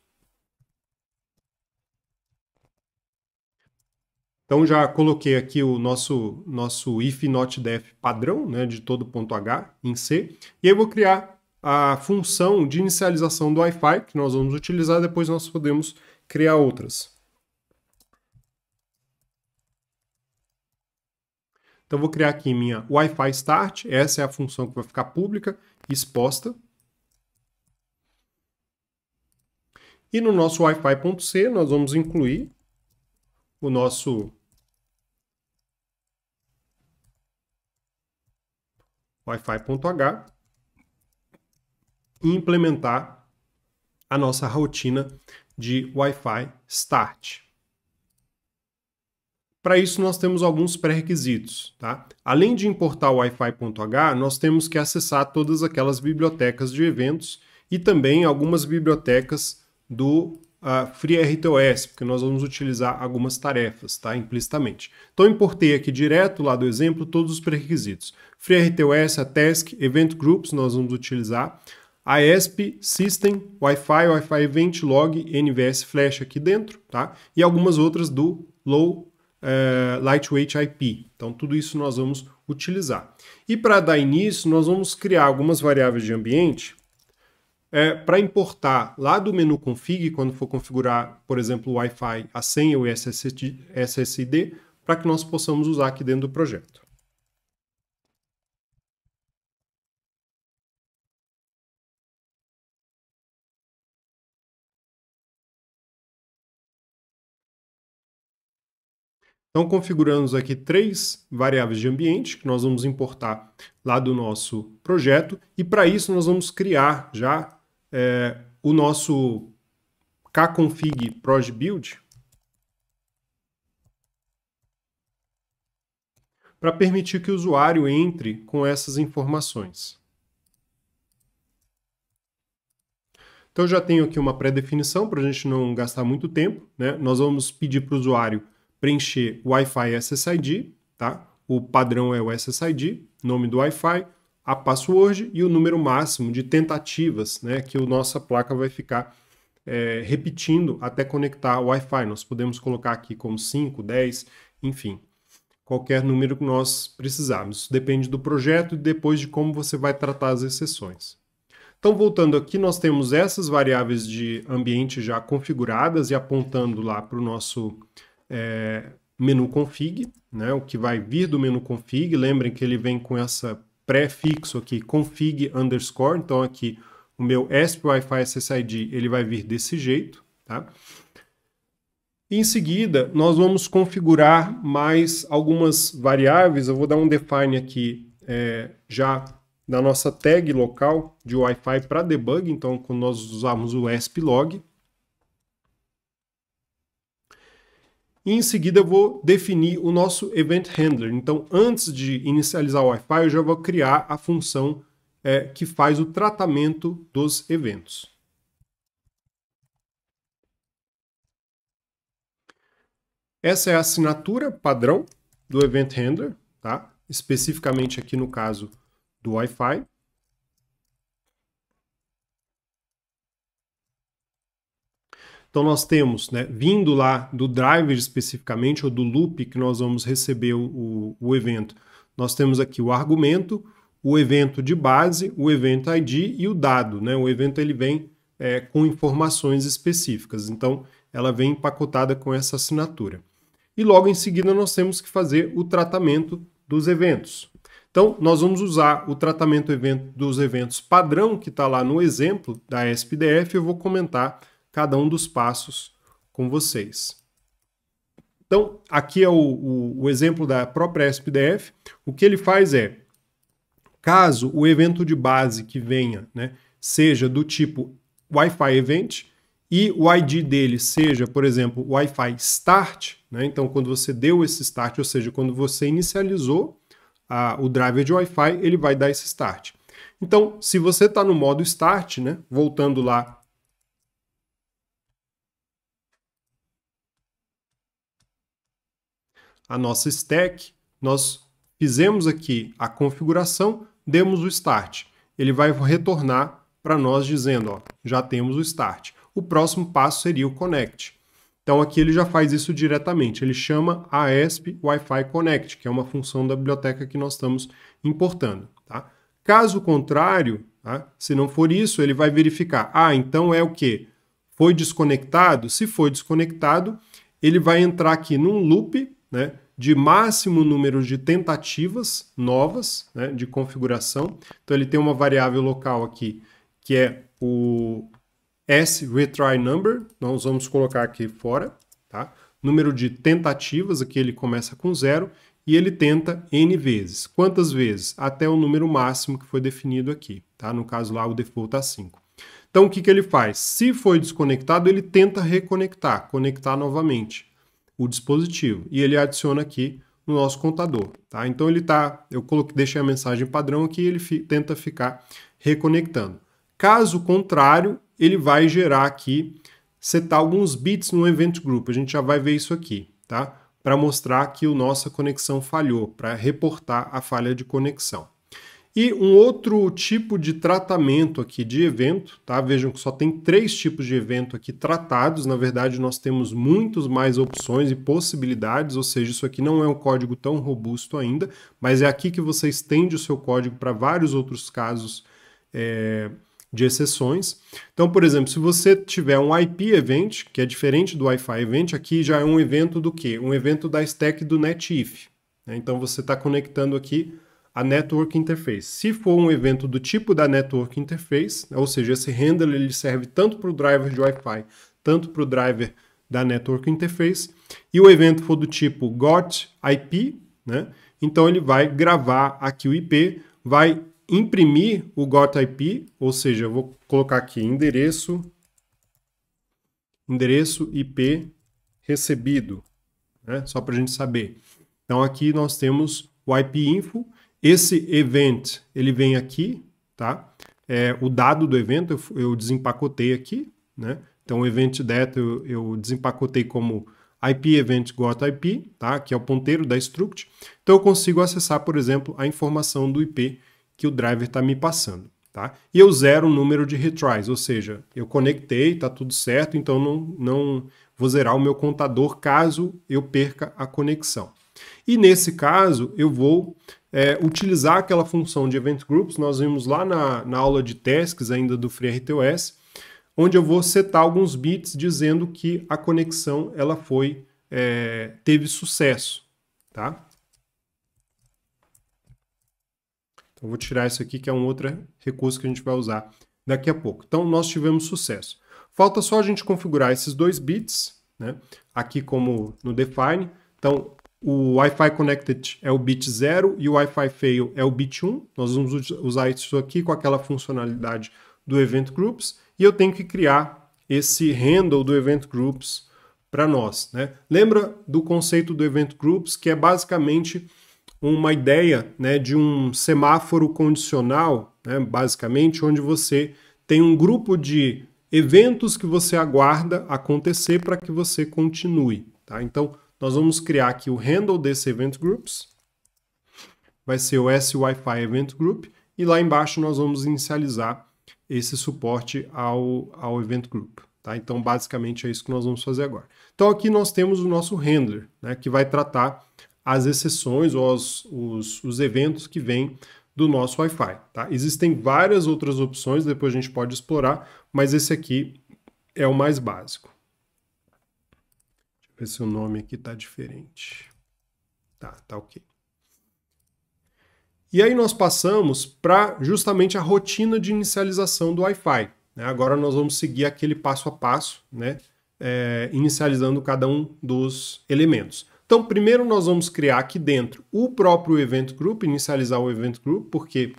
Então já coloquei aqui o nosso nosso if not def padrão, né, de todo ponto h em C, e aí vou criar a função de inicialização do Wi-Fi que nós vamos utilizar, depois nós podemos criar outras. Então, vou criar aqui minha Wi-Fi Start. Essa é a função que vai ficar pública, exposta. E no nosso Wi-Fi.c, nós vamos incluir o nosso Wi-Fi.h e implementar a nossa rotina de Wi-Fi Start. Para isso, nós temos alguns pré-requisitos. Tá? Além de importar o Wi-Fi.h, nós temos que acessar todas aquelas bibliotecas de eventos e também algumas bibliotecas do uh, ah, FreeRTOS, porque nós vamos utilizar algumas tarefas tá? implicitamente. Então, importei aqui direto, lá do exemplo, todos os pré-requisitos. FreeRTOS, a Task, Event Groups, nós vamos utilizar. AESP, System, Wi-Fi, Wi-Fi Event Log, NVS Flash aqui dentro, tá? E algumas outras do Low eh, lightweight IP. Então, tudo isso nós vamos utilizar. E para dar início, nós vamos criar algumas variáveis de ambiente é, para importar lá do menu config, quando for configurar, por exemplo, o Wi-Fi, a senha ou SSD, para que nós possamos usar aqui dentro do projeto. Então, configuramos aqui três variáveis de ambiente que nós vamos importar lá do nosso projeto. E para isso, nós vamos criar já é, o nosso kconfig proj build para permitir que o usuário entre com essas informações. Então, eu já tenho aqui uma pré-definição para a gente não gastar muito tempo. Né? Nós vamos pedir para o usuário preencher Wi-Fi SSID, tá? O padrão é o SSID, nome do Wi-Fi, a password e o número máximo de tentativas, né? Que a nossa placa vai ficar é, repetindo até conectar o Wi-Fi. Nós podemos colocar aqui como 5, 10, enfim, qualquer número que nós precisarmos. Isso depende do projeto e depois de como você vai tratar as exceções. Então, voltando aqui, nós temos essas variáveis de ambiente já configuradas e apontando lá para o nosso é, menu config, né, o que vai vir do menu config. Lembrem que ele vem com essa prefixo aqui, config underscore. Então aqui o meu ESP Wi-Fi SSID ele vai vir desse jeito. Tá? Em seguida, nós vamos configurar mais algumas variáveis. Eu vou dar um define aqui é, já na nossa tag local de Wi-Fi para debug. Então, quando nós usarmos o ESP log, e em seguida eu vou definir o nosso event handler. Então, antes de inicializar o Wi-Fi, eu já vou criar a função é, que faz o tratamento dos eventos. Essa é a assinatura padrão do event handler, tá? especificamente aqui no caso do Wi-Fi. Então nós temos, né, vindo lá do driver especificamente, ou do loop que nós vamos receber o, o, evento, nós temos aqui o argumento, o evento de base, o evento ID e o dado. Né? O evento ele vem é, com informações específicas, então ela vem empacotada com essa assinatura. E logo em seguida nós temos que fazer o tratamento dos eventos. Então, nós vamos usar o tratamento evento dos eventos padrão que está lá no exemplo da SPDF, eu vou comentar cada um dos passos com vocês. Então, aqui é o, o, o exemplo da própria SPDF. O que ele faz é, caso o evento de base que venha né, seja do tipo Wi-Fi event e o ID dele seja, por exemplo, Wi-Fi start, né, então quando você deu esse start, ou seja, quando você inicializou a, o driver de Wi-Fi, ele vai dar esse start. Então, se você está no modo start, né, voltando lá a nossa stack, nós fizemos aqui a configuração, demos o start. Ele vai retornar para nós dizendo, ó, já temos o start. O próximo passo seria o connect. Então aqui ele já faz isso diretamente, ele chama a ESP Wi-Fi Connect, que é uma função da biblioteca que nós estamos importando. Tá? Caso contrário, tá? se não for isso, ele vai verificar, ah, então é o que? Foi desconectado? Se foi desconectado, ele vai entrar aqui num loop né, de máximo número de tentativas novas né, de configuração. Então ele tem uma variável local aqui que é o S retry number, nós vamos colocar aqui fora, tá? Número de tentativas, aqui ele começa com zero e ele tenta n vezes. Quantas vezes? Até o número máximo que foi definido aqui, tá? No caso lá o default está 5. Então o que, que ele faz? Se foi desconectado, ele tenta reconectar, conectar novamente o dispositivo. E ele adiciona aqui no nosso contador, tá? Então ele tá, eu coloquei, deixei a mensagem padrão aqui, ele fi, tenta ficar reconectando. Caso contrário, ele vai gerar aqui setar alguns bits no event group. A gente já vai ver isso aqui, tá? Para mostrar que a nossa conexão falhou, para reportar a falha de conexão. E um outro tipo de tratamento aqui de evento, tá? Vejam que só tem três tipos de evento aqui tratados. Na verdade, nós temos muitos mais opções e possibilidades, ou seja, isso aqui não é um código tão robusto ainda, mas é aqui que você estende o seu código para vários outros casos é, de exceções. Então, por exemplo, se você tiver um IP event, que é diferente do Wi-Fi event, aqui já é um evento do quê? Um evento da stack do NetIF. Né? Então, você está conectando aqui a Network Interface. Se for um evento do tipo da Network Interface, né, ou seja, esse handler ele serve tanto para o driver de Wi-Fi, tanto para o driver da Network Interface, e o evento for do tipo GOT IP, né? então ele vai gravar aqui o IP, vai imprimir o GOT IP, ou seja, eu vou colocar aqui endereço, endereço IP recebido, né? só para a gente saber. Então aqui nós temos o IP info esse event, ele vem aqui, tá? É, o dado do evento eu, eu desempacotei aqui, né? Então, o event data eu, eu desempacotei como IP event got IP, tá? Que é o ponteiro da struct. Então, eu consigo acessar, por exemplo, a informação do IP que o driver está me passando, tá? E eu zero o número de retries, ou seja, eu conectei, tá tudo certo, então não, não vou zerar o meu contador caso eu perca a conexão. E nesse caso, eu vou é, utilizar aquela função de Event Groups, nós vimos lá na, na aula de tasks ainda do FreeRTOS, onde eu vou setar alguns bits dizendo que a conexão ela foi é, teve sucesso, tá? Então vou tirar isso aqui que é um outro recurso que a gente vai usar daqui a pouco. Então nós tivemos sucesso. Falta só a gente configurar esses dois bits, né? Aqui como no define. Então o Wi-Fi Connected é o bit 0 e o Wi-Fi Fail é o bit 1. Um. Nós vamos usar isso aqui com aquela funcionalidade do Event Groups. E eu tenho que criar esse handle do Event Groups para nós. Né? Lembra do conceito do Event Groups, que é basicamente uma ideia né, de um semáforo condicional, né, basicamente, onde você tem um grupo de eventos que você aguarda acontecer para que você continue. Tá? Então, nós vamos criar aqui o handle desse event groups, vai ser o SWiFi event group, e lá embaixo nós vamos inicializar esse suporte ao, ao event group. Tá? Então, basicamente, é isso que nós vamos fazer agora. Então, aqui nós temos o nosso handler, né, que vai tratar as exceções ou os, os, os eventos que vêm do nosso Wi-Fi. Tá? Existem várias outras opções, depois a gente pode explorar, mas esse aqui é o mais básico. Ver se o nome aqui tá diferente. Tá, tá ok. E aí nós passamos para justamente a rotina de inicialização do Wi-Fi. Né? Agora nós vamos seguir aquele passo a passo, né? É, inicializando cada um dos elementos. Então, primeiro nós vamos criar aqui dentro o próprio Event Group, inicializar o Event Group, porque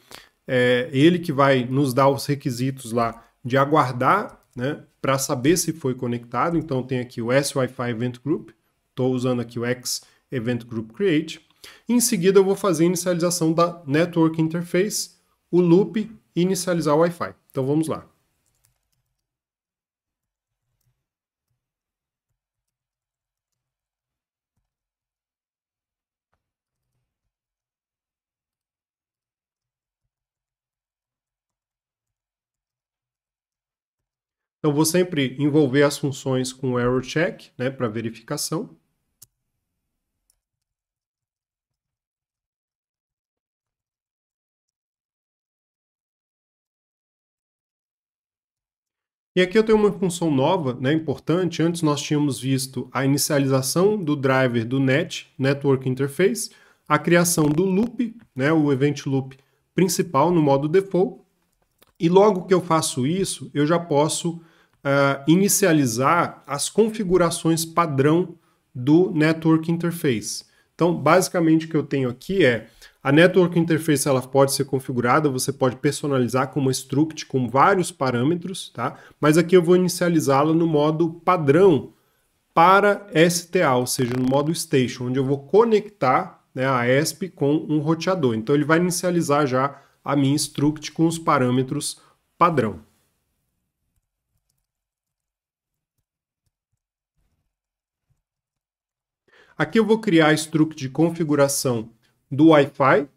é ele que vai nos dar os requisitos lá de aguardar né, para saber se foi conectado. Então tem aqui o S-Wi-Fi Event Group, estou usando aqui o X Event Group Create. Em seguida eu vou fazer a inicialização da Network Interface, o loop e inicializar o Wi-Fi. Então vamos lá. Então, vou sempre envolver as funções com o error check, né, para verificação. E aqui eu tenho uma função nova, né, importante. Antes nós tínhamos visto a inicialização do driver do NET, Network Interface, a criação do loop, né, o event loop principal no modo default. E logo que eu faço isso, eu já posso uh, inicializar as configurações padrão do Network Interface. Então, basicamente o que eu tenho aqui é a Network Interface ela pode ser configurada, você pode personalizar com uma struct com vários parâmetros, tá? Mas aqui eu vou inicializá-la no modo padrão para STA, ou seja, no modo station, onde eu vou conectar né, a ESP com um roteador. Então ele vai inicializar já a minha struct com os parâmetros padrão. Aqui eu vou criar a struct de configuração do Wi-Fi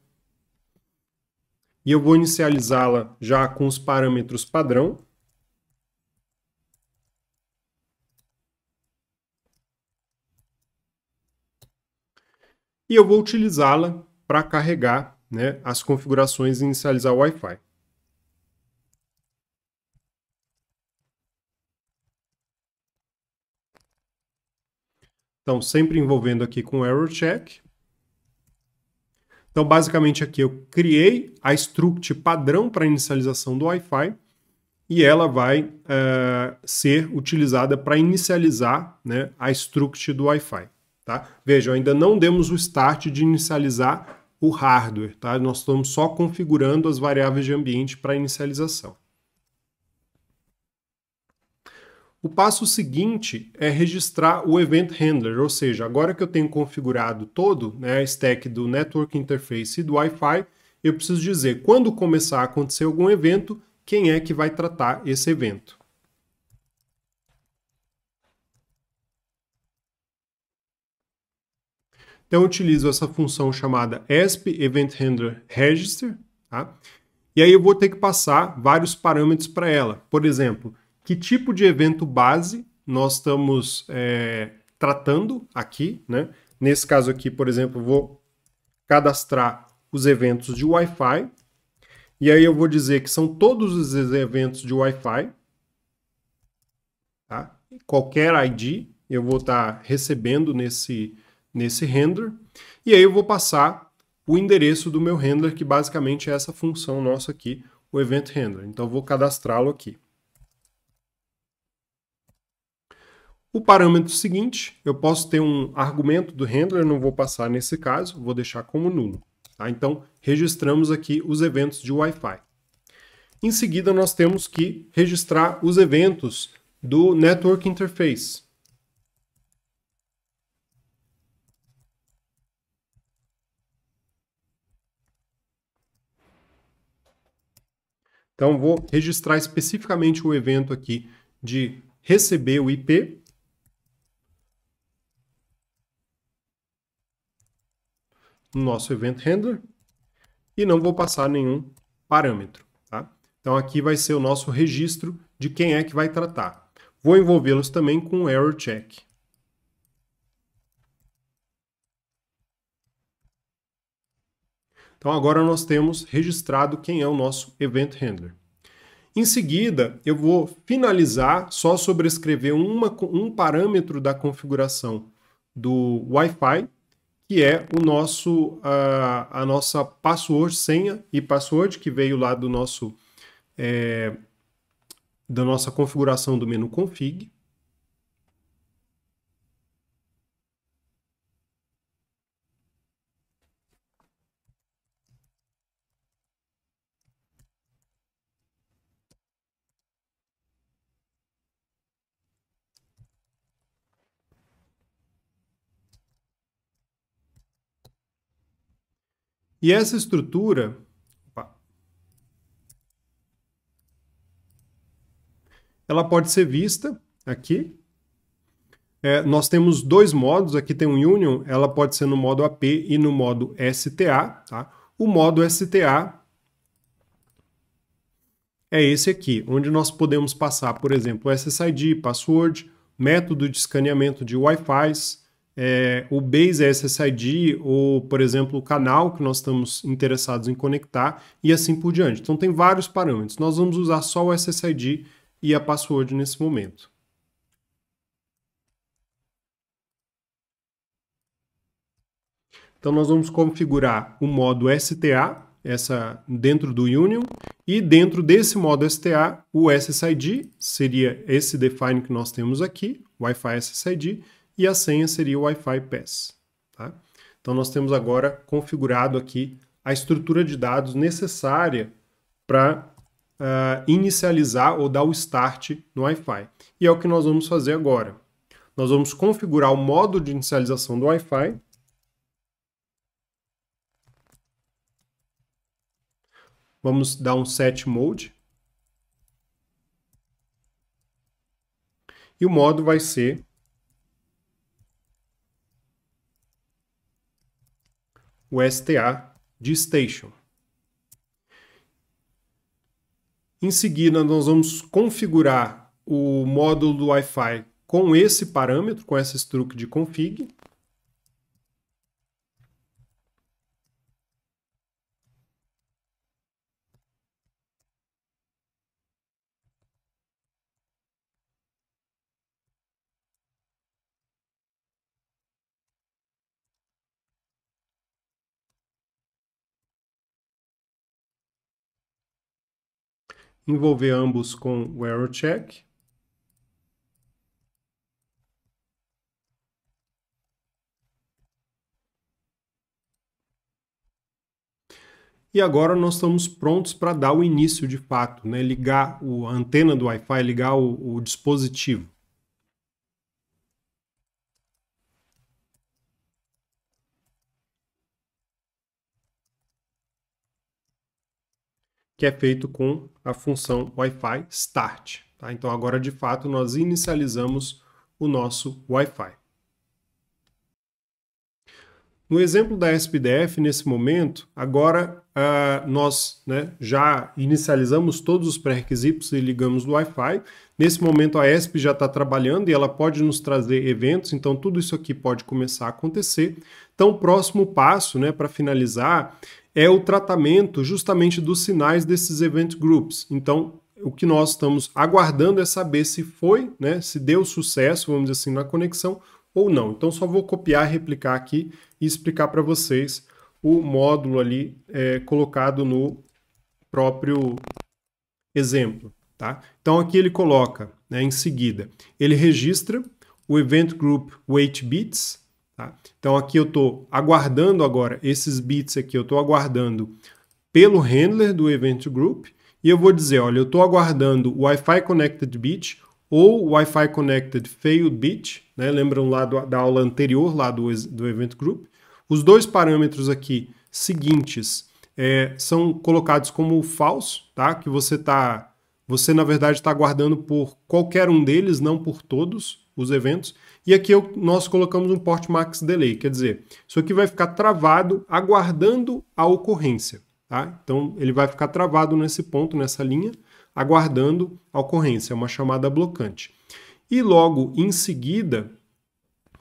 e eu vou inicializá-la já com os parâmetros padrão. E eu vou utilizá-la para carregar né, as configurações e inicializar o Wi-Fi. Então, sempre envolvendo aqui com error check. Então, basicamente aqui eu criei a struct padrão para inicialização do Wi-Fi e ela vai uh, ser utilizada para inicializar né, a struct do Wi-Fi. Tá? Vejam, ainda não demos o start de inicializar o hardware, tá? nós estamos só configurando as variáveis de ambiente para inicialização. O passo seguinte é registrar o Event Handler, ou seja, agora que eu tenho configurado todo né, a stack do Network Interface e do Wi-Fi, eu preciso dizer quando começar a acontecer algum evento, quem é que vai tratar esse evento. Então, eu utilizo essa função chamada ESP Event Handler Register, tá? e aí eu vou ter que passar vários parâmetros para ela. Por exemplo, que tipo de evento base nós estamos é, tratando aqui, né? Nesse caso aqui, por exemplo, vou cadastrar os eventos de Wi-Fi. E aí eu vou dizer que são todos os eventos de Wi-Fi. Tá? Qualquer ID eu vou estar tá recebendo nesse, nesse render. E aí eu vou passar o endereço do meu render, que basicamente é essa função nossa aqui, o event render. Então eu vou cadastrá-lo aqui. O parâmetro seguinte, eu posso ter um argumento do handler, não vou passar nesse caso, vou deixar como nulo. Tá? Então, registramos aqui os eventos de Wi-Fi. Em seguida, nós temos que registrar os eventos do Network Interface. Então, vou registrar especificamente o evento aqui de receber o IP no nosso event handler e não vou passar nenhum parâmetro. Tá? Então aqui vai ser o nosso registro de quem é que vai tratar. Vou envolvê-los também com o error check. Então agora nós temos registrado quem é o nosso event handler. Em seguida, eu vou finalizar só sobrescrever uma, um parâmetro da configuração do Wi-Fi que é o nosso a, a nossa password senha e password que veio lá do nosso é, da nossa configuração do menu config E essa estrutura. Opa, ela pode ser vista aqui. É, nós temos dois modos, aqui tem um Union, ela pode ser no modo AP e no modo STA. Tá? O modo STA é esse aqui, onde nós podemos passar, por exemplo, SSID, password, método de escaneamento de Wi-Fi, é, o Base SSID ou, por exemplo, o canal que nós estamos interessados em conectar e assim por diante. Então tem vários parâmetros. Nós vamos usar só o SSID e a password nesse momento. Então nós vamos configurar o modo STA, essa dentro do Union, e dentro desse modo STA, o SSID, seria esse define que nós temos aqui, Wi-Fi SSID, e a senha seria o Wi-Fi Pass. Tá? Então nós temos agora configurado aqui a estrutura de dados necessária para uh, ah, inicializar ou dar o start no Wi-Fi. E é o que nós vamos fazer agora. Nós vamos configurar o modo de inicialização do Wi-Fi. Vamos dar um set mode. E o modo vai ser o STA de station. Em seguida, nós vamos configurar o módulo do Wi-Fi com esse parâmetro, com essa struct de config. envolver ambos com o error check. E agora nós estamos prontos para dar o início de fato, né? ligar a antena do Wi-Fi, ligar o, o dispositivo. que é feito com a função Wi-Fi Start. Tá? Então agora de fato nós inicializamos o nosso Wi-Fi. No exemplo da SPDF, nesse momento, agora uh, nós né, já inicializamos todos os pré-requisitos e ligamos do Wi-Fi. Nesse momento, a ESP já está trabalhando e ela pode nos trazer eventos, então tudo isso aqui pode começar a acontecer. Então, o próximo passo, né, para finalizar, é o tratamento justamente dos sinais desses event groups. Então, o que nós estamos aguardando é saber se foi, né, se deu sucesso, vamos dizer assim, na conexão ou não. Então, só vou copiar, replicar aqui e explicar para vocês o módulo ali é, colocado no próprio exemplo. Tá? Então aqui ele coloca, né, em seguida, ele registra o event group wait bits. Tá? Então aqui eu estou aguardando agora esses bits aqui, eu estou aguardando pelo handler do event group e eu vou dizer, olha, eu estou aguardando o Wi-Fi connected bit ou Wi-Fi connected failed bit, né? lembram lá do, da aula anterior lá do, do event group, os dois parâmetros aqui seguintes é, são colocados como falso, tá? Que você tá, você na verdade está guardando por qualquer um deles, não por todos os eventos. E aqui eu, nós colocamos um port max delay, quer dizer, isso aqui vai ficar travado aguardando a ocorrência, tá? Então ele vai ficar travado nesse ponto, nessa linha, aguardando a ocorrência, é uma chamada blocante. E logo em seguida,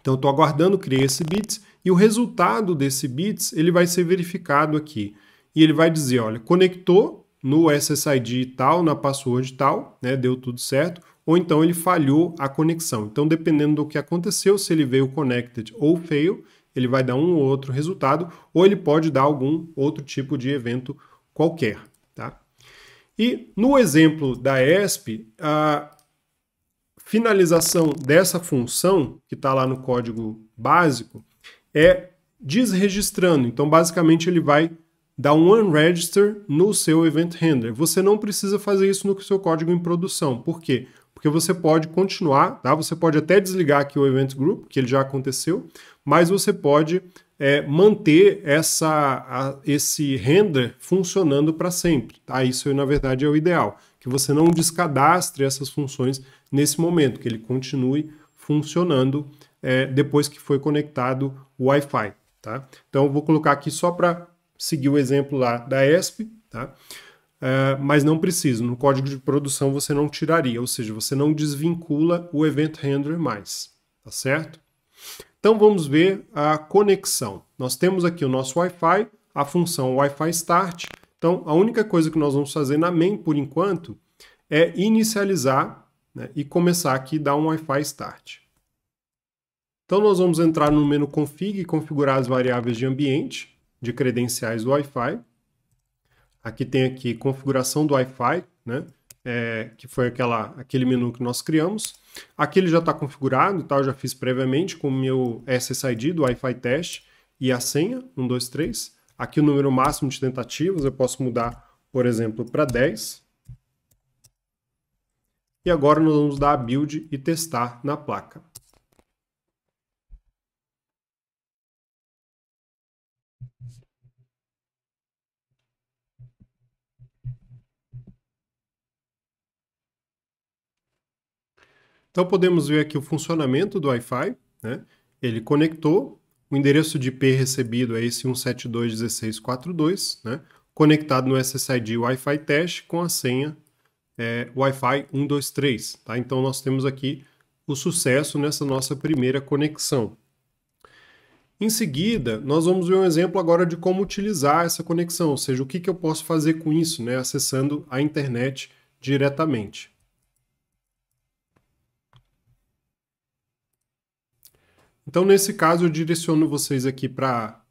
então estou aguardando, criei esse bits, e o resultado desse bits ele vai ser verificado aqui. E ele vai dizer, olha, conectou no SSID tal, na password tal, né, deu tudo certo, ou então ele falhou a conexão. Então, dependendo do que aconteceu, se ele veio connected ou fail, ele vai dar um ou outro resultado, ou ele pode dar algum outro tipo de evento qualquer. Tá? E no exemplo da ESP, a finalização dessa função, que está lá no código básico, é desregistrando. Então, basicamente, ele vai dar um unregister no seu event handler. Você não precisa fazer isso no seu código em produção. Por quê? Porque você pode continuar, tá? Você pode até desligar aqui o event group, que ele já aconteceu, mas você pode é, manter essa, a, esse render funcionando para sempre, tá? Isso, na verdade, é o ideal, que você não descadastre essas funções nesse momento, que ele continue funcionando é, depois que foi conectado o Wi-Fi. Tá? Então, vou colocar aqui só para seguir o exemplo lá da ESP, tá? Uh, mas não preciso, no código de produção você não tiraria, ou seja, você não desvincula o event handler mais, tá certo? Então vamos ver a conexão. Nós temos aqui o nosso Wi-Fi, a função Wi-Fi start. Então a única coisa que nós vamos fazer na main por enquanto é inicializar né, e começar aqui dar um Wi-Fi start. Então nós vamos entrar no menu config e configurar as variáveis de ambiente, de credenciais do Wi-Fi. Aqui tem aqui configuração do Wi-Fi, né? É, que foi aquela, aquele menu que nós criamos. Aqui ele já está configurado, tá? eu já fiz previamente com o meu SSID do Wi-Fi test e a senha, 3. Aqui o número máximo de tentativas, eu posso mudar, por exemplo, para 10. E agora nós vamos dar a build e testar na placa. Então podemos ver aqui o funcionamento do Wi-Fi, né? Ele conectou, o endereço de IP recebido é esse 172.16.42, né? Conectado no SSID Wi-Fi Test com a senha é, Wi-Fi 123, tá? Então nós temos aqui o sucesso nessa nossa primeira conexão. Em seguida, nós vamos ver um exemplo agora de como utilizar essa conexão, ou seja, o que, que eu posso fazer com isso, né? Acessando a internet diretamente. Então, nesse caso, eu direciono vocês aqui para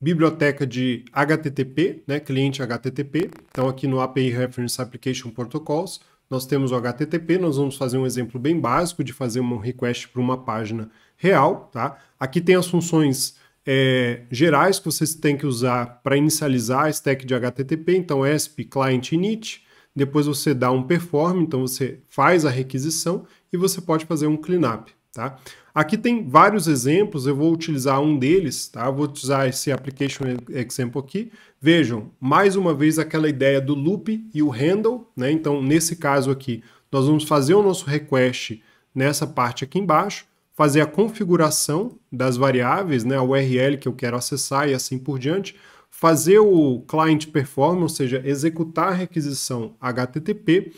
biblioteca de HTTP, né, cliente HTTP. Então, aqui no API Reference Application Protocols, nós temos o HTTP, nós vamos fazer um exemplo bem básico de fazer um request para uma página real. Tá? Aqui tem as funções é, gerais que vocês têm que usar para inicializar a stack de HTTP, então ESP, client init, depois você dá um perform, então você faz a requisição e você pode fazer um cleanup. Tá? Aqui tem vários exemplos, eu vou utilizar um deles, tá? vou utilizar esse application example aqui. Vejam, mais uma vez aquela ideia do loop e o handle, né? Então, nesse caso aqui, nós vamos fazer o nosso request nessa parte aqui embaixo, fazer a configuração das variáveis, né? A URL que eu quero acessar e assim por diante, fazer o client perform, ou seja, executar a requisição HTTP,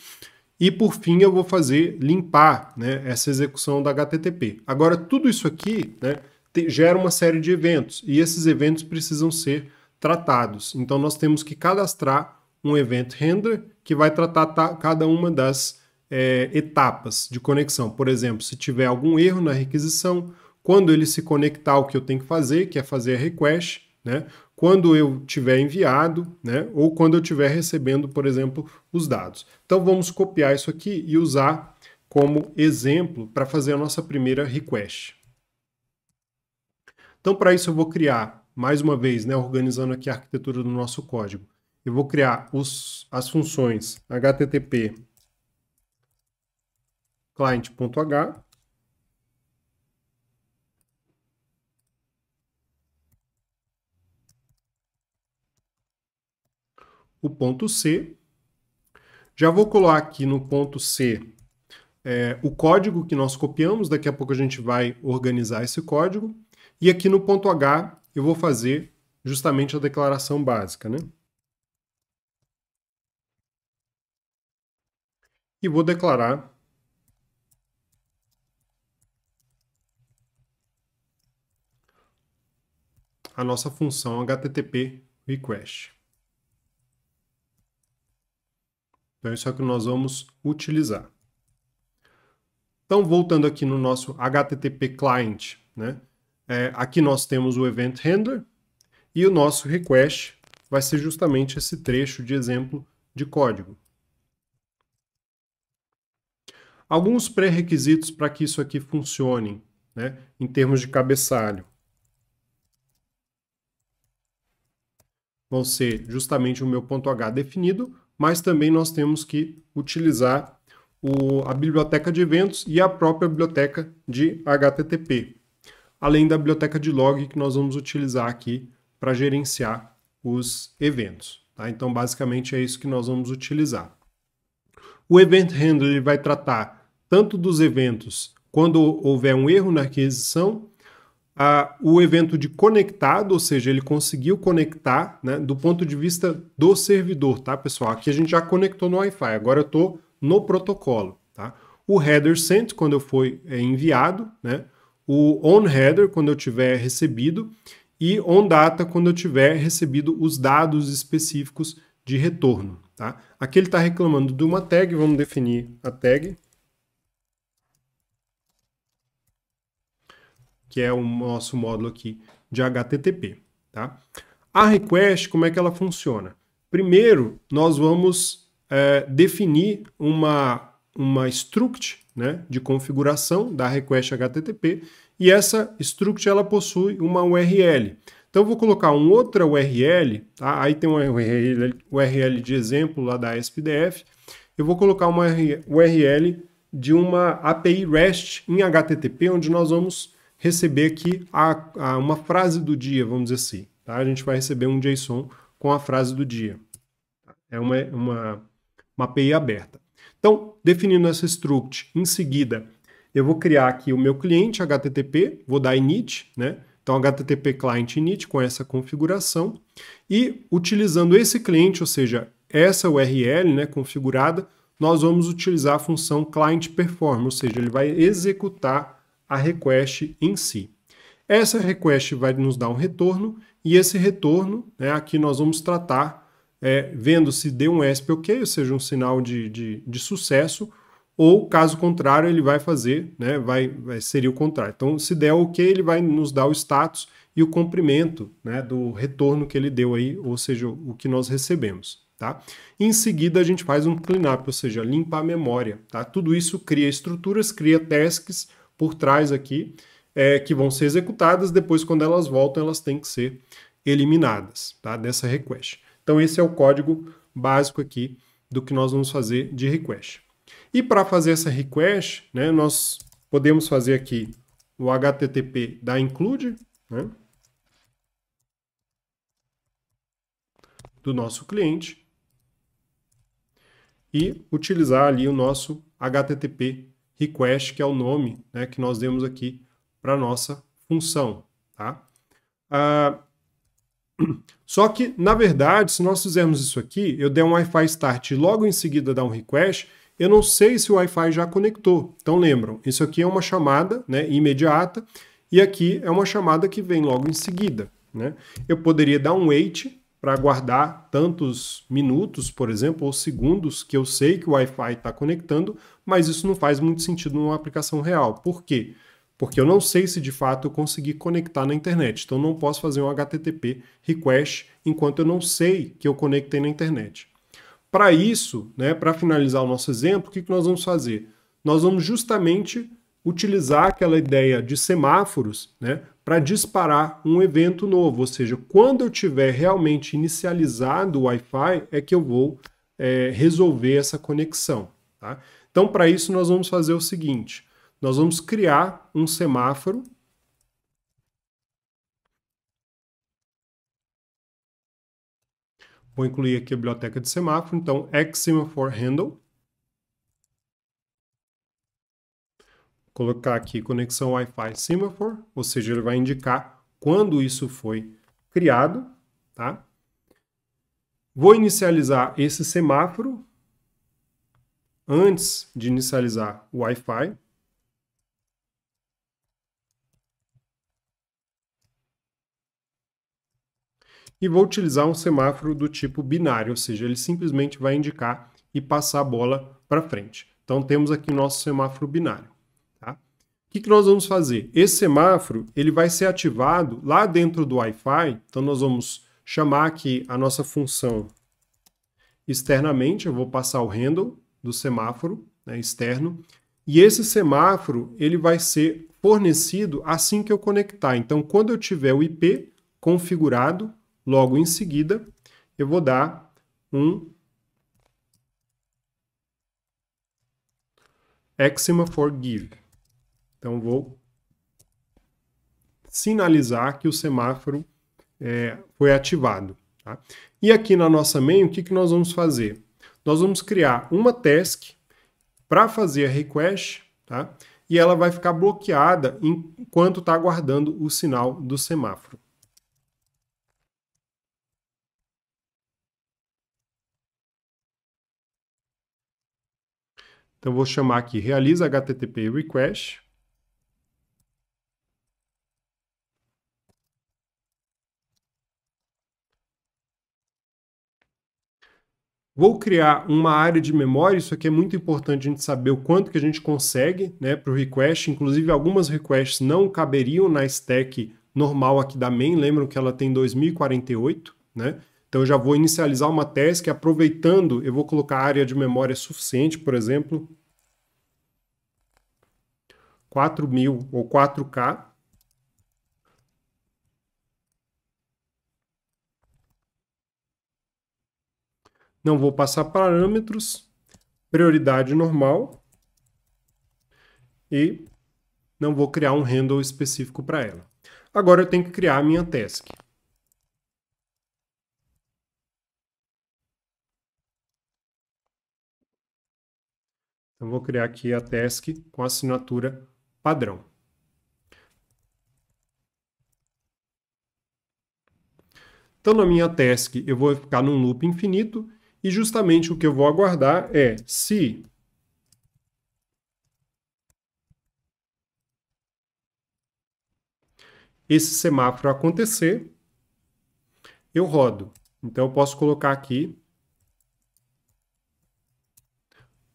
e por fim eu vou fazer limpar né, essa execução da HTTP. Agora tudo isso aqui né, te, gera uma série de eventos e esses eventos precisam ser tratados. Então nós temos que cadastrar um evento render que vai tratar ta, cada uma das é, etapas de conexão. Por exemplo, se tiver algum erro na requisição, quando ele se conectar, o que eu tenho que fazer, que é fazer a request, né? quando eu tiver enviado, né, ou quando eu tiver recebendo, por exemplo, os dados. Então vamos copiar isso aqui e usar como exemplo para fazer a nossa primeira request. Então para isso eu vou criar, mais uma vez, né, organizando aqui a arquitetura do nosso código. Eu vou criar os, as funções http client.h o ponto C. Já vou colar aqui no ponto C é, o código que nós copiamos, daqui a pouco a gente vai organizar esse código. E aqui no ponto H eu vou fazer justamente a declaração básica, né? E vou declarar a nossa função HTTP request. Então, isso é o que nós vamos utilizar. Então, voltando aqui no nosso HTTP client, né? É, aqui nós temos o event handler e o nosso request vai ser justamente esse trecho de exemplo de código. Alguns pré-requisitos para que isso aqui funcione, né? Em termos de cabeçalho. Vão ser justamente o meu ponto .h definido, mas também nós temos que utilizar o, a biblioteca de eventos e a própria biblioteca de HTTP, além da biblioteca de log que nós vamos utilizar aqui para gerenciar os eventos. Tá? Então, basicamente, é isso que nós vamos utilizar. O Event Handler vai tratar tanto dos eventos quando houver um erro na requisição, o evento de conectado, ou seja, ele conseguiu conectar né, do ponto de vista do servidor, tá, pessoal? Aqui a gente já conectou no Wi-Fi, agora eu estou no protocolo, tá? O header sent, quando eu for é, enviado, né? O on header, quando eu tiver recebido, e on data, quando eu tiver recebido os dados específicos de retorno, tá? Aqui ele está reclamando de uma tag, vamos definir a tag, que é o nosso módulo aqui de HTTP, tá? A request, como é que ela funciona? Primeiro, nós vamos é, definir uma, uma struct né, de configuração da request HTTP e essa struct ela possui uma URL. Então eu vou colocar uma outra URL, tá? aí tem uma URL, URL de exemplo lá da SPDF, eu vou colocar uma URL de uma API REST em HTTP, onde nós vamos receber aqui a, a uma frase do dia, vamos dizer assim. Tá? A gente vai receber um JSON com a frase do dia. É uma, uma, uma API aberta. Então, definindo essa struct, em seguida, eu vou criar aqui o meu cliente HTTP, vou dar init, né? Então, HTTP client init com essa configuração e utilizando esse cliente, ou seja, essa URL, né, configurada, nós vamos utilizar a função client perform, ou seja, ele vai executar a request em si. Essa request vai nos dar um retorno e esse retorno, né, aqui nós vamos tratar é, vendo se deu um ESP ok, ou seja, um sinal de, de, de sucesso, ou caso contrário ele vai fazer, né, vai, vai, seria o contrário. Então, se der ok, ele vai nos dar o status e o comprimento né, do retorno que ele deu aí, ou seja, o que nós recebemos. Tá? Em seguida, a gente faz um cleanup, ou seja, limpar a memória. Tá? Tudo isso cria estruturas, cria tasks por trás aqui, é, que vão ser executadas, depois quando elas voltam elas têm que ser eliminadas tá, dessa request. Então esse é o código básico aqui do que nós vamos fazer de request. E para fazer essa request, né, nós podemos fazer aqui o HTTP da include, né, do nosso cliente, e utilizar ali o nosso HTTP request, que é o nome né, que nós demos aqui para a nossa função. Tá? Ah, só que, na verdade, se nós fizermos isso aqui, eu der um Wi-Fi start e logo em seguida dar um request, eu não sei se o Wi-Fi já conectou. Então lembram, isso aqui é uma chamada né, imediata e aqui é uma chamada que vem logo em seguida. Né? Eu poderia dar um wait para guardar tantos minutos, por exemplo, ou segundos que eu sei que o Wi-Fi está conectando, mas isso não faz muito sentido numa aplicação real. Por quê? Porque eu não sei se de fato eu consegui conectar na internet. Então não posso fazer um HTTP request enquanto eu não sei que eu conectei na internet. Para isso, né, para finalizar o nosso exemplo, o que, que nós vamos fazer? Nós vamos justamente utilizar aquela ideia de semáforos né, para disparar um evento novo, ou seja, quando eu tiver realmente inicializado o Wi-Fi, é que eu vou é, resolver essa conexão. Tá? Então, para isso, nós vamos fazer o seguinte: nós vamos criar um semáforo. Vou incluir aqui a biblioteca de semáforo, então, Semaphore handle. colocar aqui conexão Wi-Fi Semaphore, ou seja, ele vai indicar quando isso foi criado, tá? Vou inicializar esse semáforo antes de inicializar o Wi-Fi. E vou utilizar um semáforo do tipo binário, ou seja, ele simplesmente vai indicar e passar a bola para frente. Então temos aqui o nosso semáforo binário. O que, que nós vamos fazer? Esse semáforo ele vai ser ativado lá dentro do Wi-Fi. Então, nós vamos chamar aqui a nossa função externamente. Eu vou passar o handle do semáforo né, externo. E esse semáforo ele vai ser fornecido assim que eu conectar. Então, quando eu tiver o IP configurado, logo em seguida, eu vou dar um Eczema for Give. Então, vou sinalizar que o semáforo é, foi ativado. Tá? E aqui na nossa main, o que, que nós vamos fazer? Nós vamos criar uma task para fazer a request, tá? e ela vai ficar bloqueada enquanto está aguardando o sinal do semáforo. Então, vou chamar aqui realiza HTTP request. Vou criar uma área de memória, isso aqui é muito importante a gente saber o quanto que a gente consegue né, para o request. Inclusive, algumas requests não caberiam na stack normal aqui da main, lembram que ela tem 2048, né? Então eu já vou inicializar uma task, aproveitando, eu vou colocar área de memória suficiente, por exemplo, 4000 ou 4K, Não vou passar parâmetros, prioridade normal e não vou criar um handle específico para ela. Agora eu tenho que criar a minha task. Então vou criar aqui a task com a assinatura padrão. Então na minha task eu vou ficar num loop infinito e justamente o que eu vou aguardar é se esse semáforo acontecer, eu rodo. Então eu posso colocar aqui,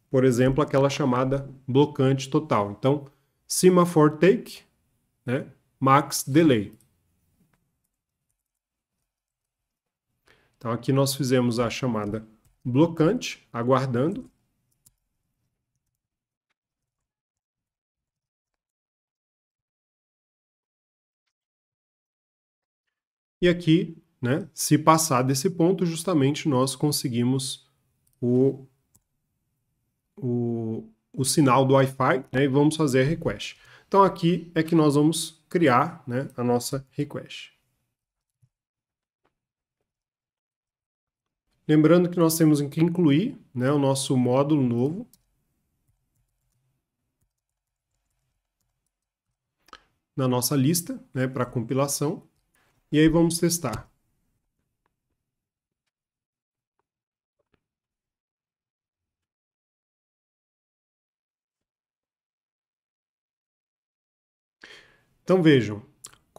por exemplo, aquela chamada blocante total. Então, semaphore for take, né, max delay. Então aqui nós fizemos a chamada blocante, aguardando. E aqui, né, se passar desse ponto, justamente nós conseguimos o, o, o sinal do Wi-Fi né, e vamos fazer a request. Então aqui é que nós vamos criar né, a nossa request. Lembrando que nós temos que incluir né, o nosso módulo novo. na nossa lista né, para compilação. E aí vamos testar. Então vejam,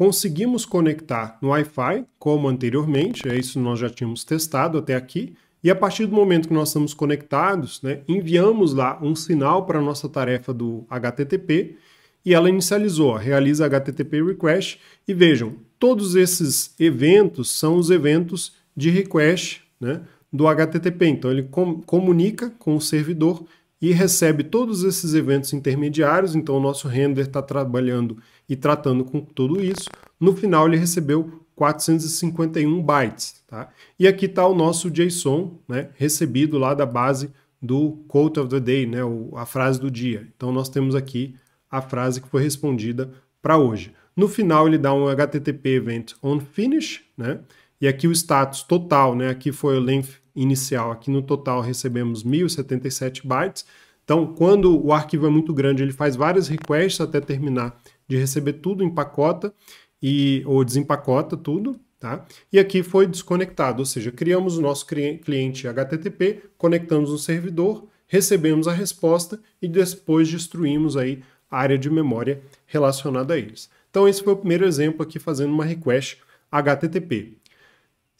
Conseguimos conectar no Wi-Fi, como anteriormente, é isso nós já tínhamos testado até aqui, e a partir do momento que nós estamos conectados, né, enviamos lá um sinal para a nossa tarefa do HTTP e ela inicializou, realiza HTTP request e vejam, todos esses eventos são os eventos de request né, do HTTP. Então ele com comunica com o servidor e recebe todos esses eventos intermediários, então o nosso render está trabalhando e tratando com tudo isso. No final ele recebeu 451 bytes. Tá? E aqui está o nosso JSON né, recebido lá da base do quote of the day, né, a frase do dia. Então nós temos aqui a frase que foi respondida para hoje. No final ele dá um HTTP event on finish, né? E aqui o status total, né? Aqui foi o length inicial. Aqui no total recebemos 1077 bytes. Então, quando o arquivo é muito grande, ele faz várias requests até terminar de receber tudo, empacota e ou desempacota tudo, tá? E aqui foi desconectado, ou seja, criamos o nosso cliente HTTP, conectamos o servidor, recebemos a resposta e depois destruímos aí a área de memória relacionada a eles. Então esse foi o primeiro exemplo aqui fazendo uma request HTTP.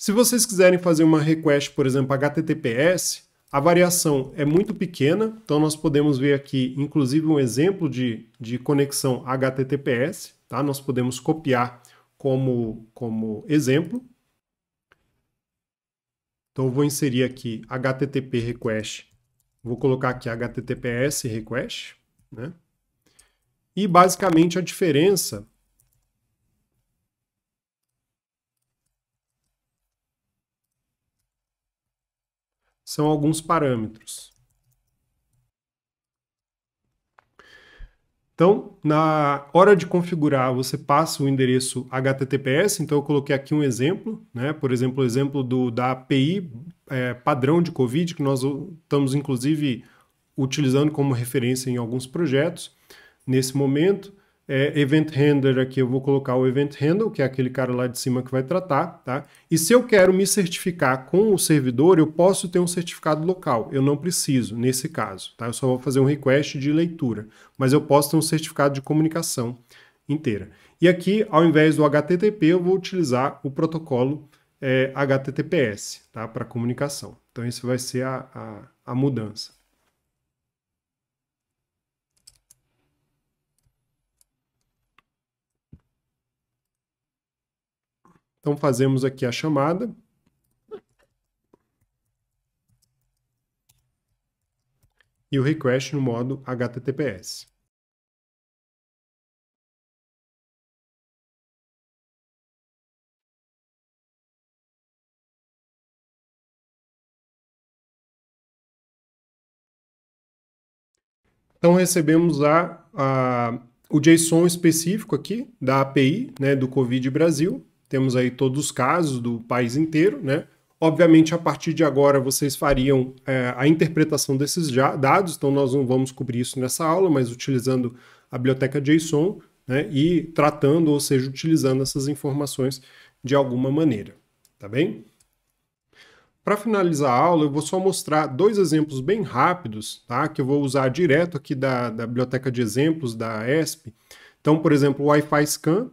Se vocês quiserem fazer uma request, por exemplo, HTTPS, a variação é muito pequena, então nós podemos ver aqui, inclusive, um exemplo de, de conexão HTTPS, tá? Nós podemos copiar como, como exemplo. Então, eu vou inserir aqui HTTP request, vou colocar aqui HTTPS request, né? E, basicamente, a diferença são alguns parâmetros. Então, na hora de configurar, você passa o endereço HTTPS. Então, eu coloquei aqui um exemplo, né? por exemplo, o exemplo do, da API é, padrão de COVID, que nós estamos, inclusive, utilizando como referência em alguns projetos nesse momento é, event handler aqui, eu vou colocar o event handle, que é aquele cara lá de cima que vai tratar, tá? E se eu quero me certificar com o servidor, eu posso ter um certificado local. Eu não preciso, nesse caso, tá? Eu só vou fazer um request de leitura, mas eu posso ter um certificado de comunicação inteira. E aqui, ao invés do HTTP, eu vou utilizar o protocolo é, HTTPS, tá? Para comunicação. Então, isso vai ser a, a, a mudança. Então fazemos aqui a chamada. E o request no modo HTTPS. Então recebemos a, a, o JSON específico aqui da API né, do Covid Brasil temos aí todos os casos do país inteiro, né? Obviamente, a partir de agora, vocês fariam é, a interpretação desses dados, então nós não vamos cobrir isso nessa aula, mas utilizando a biblioteca JSON né, e tratando, ou seja, utilizando essas informações de alguma maneira, tá bem? Para finalizar a aula, eu vou só mostrar dois exemplos bem rápidos, tá? que eu vou usar direto aqui da, da biblioteca de exemplos da ESP. Então, por exemplo, o Wi-Fi Scan,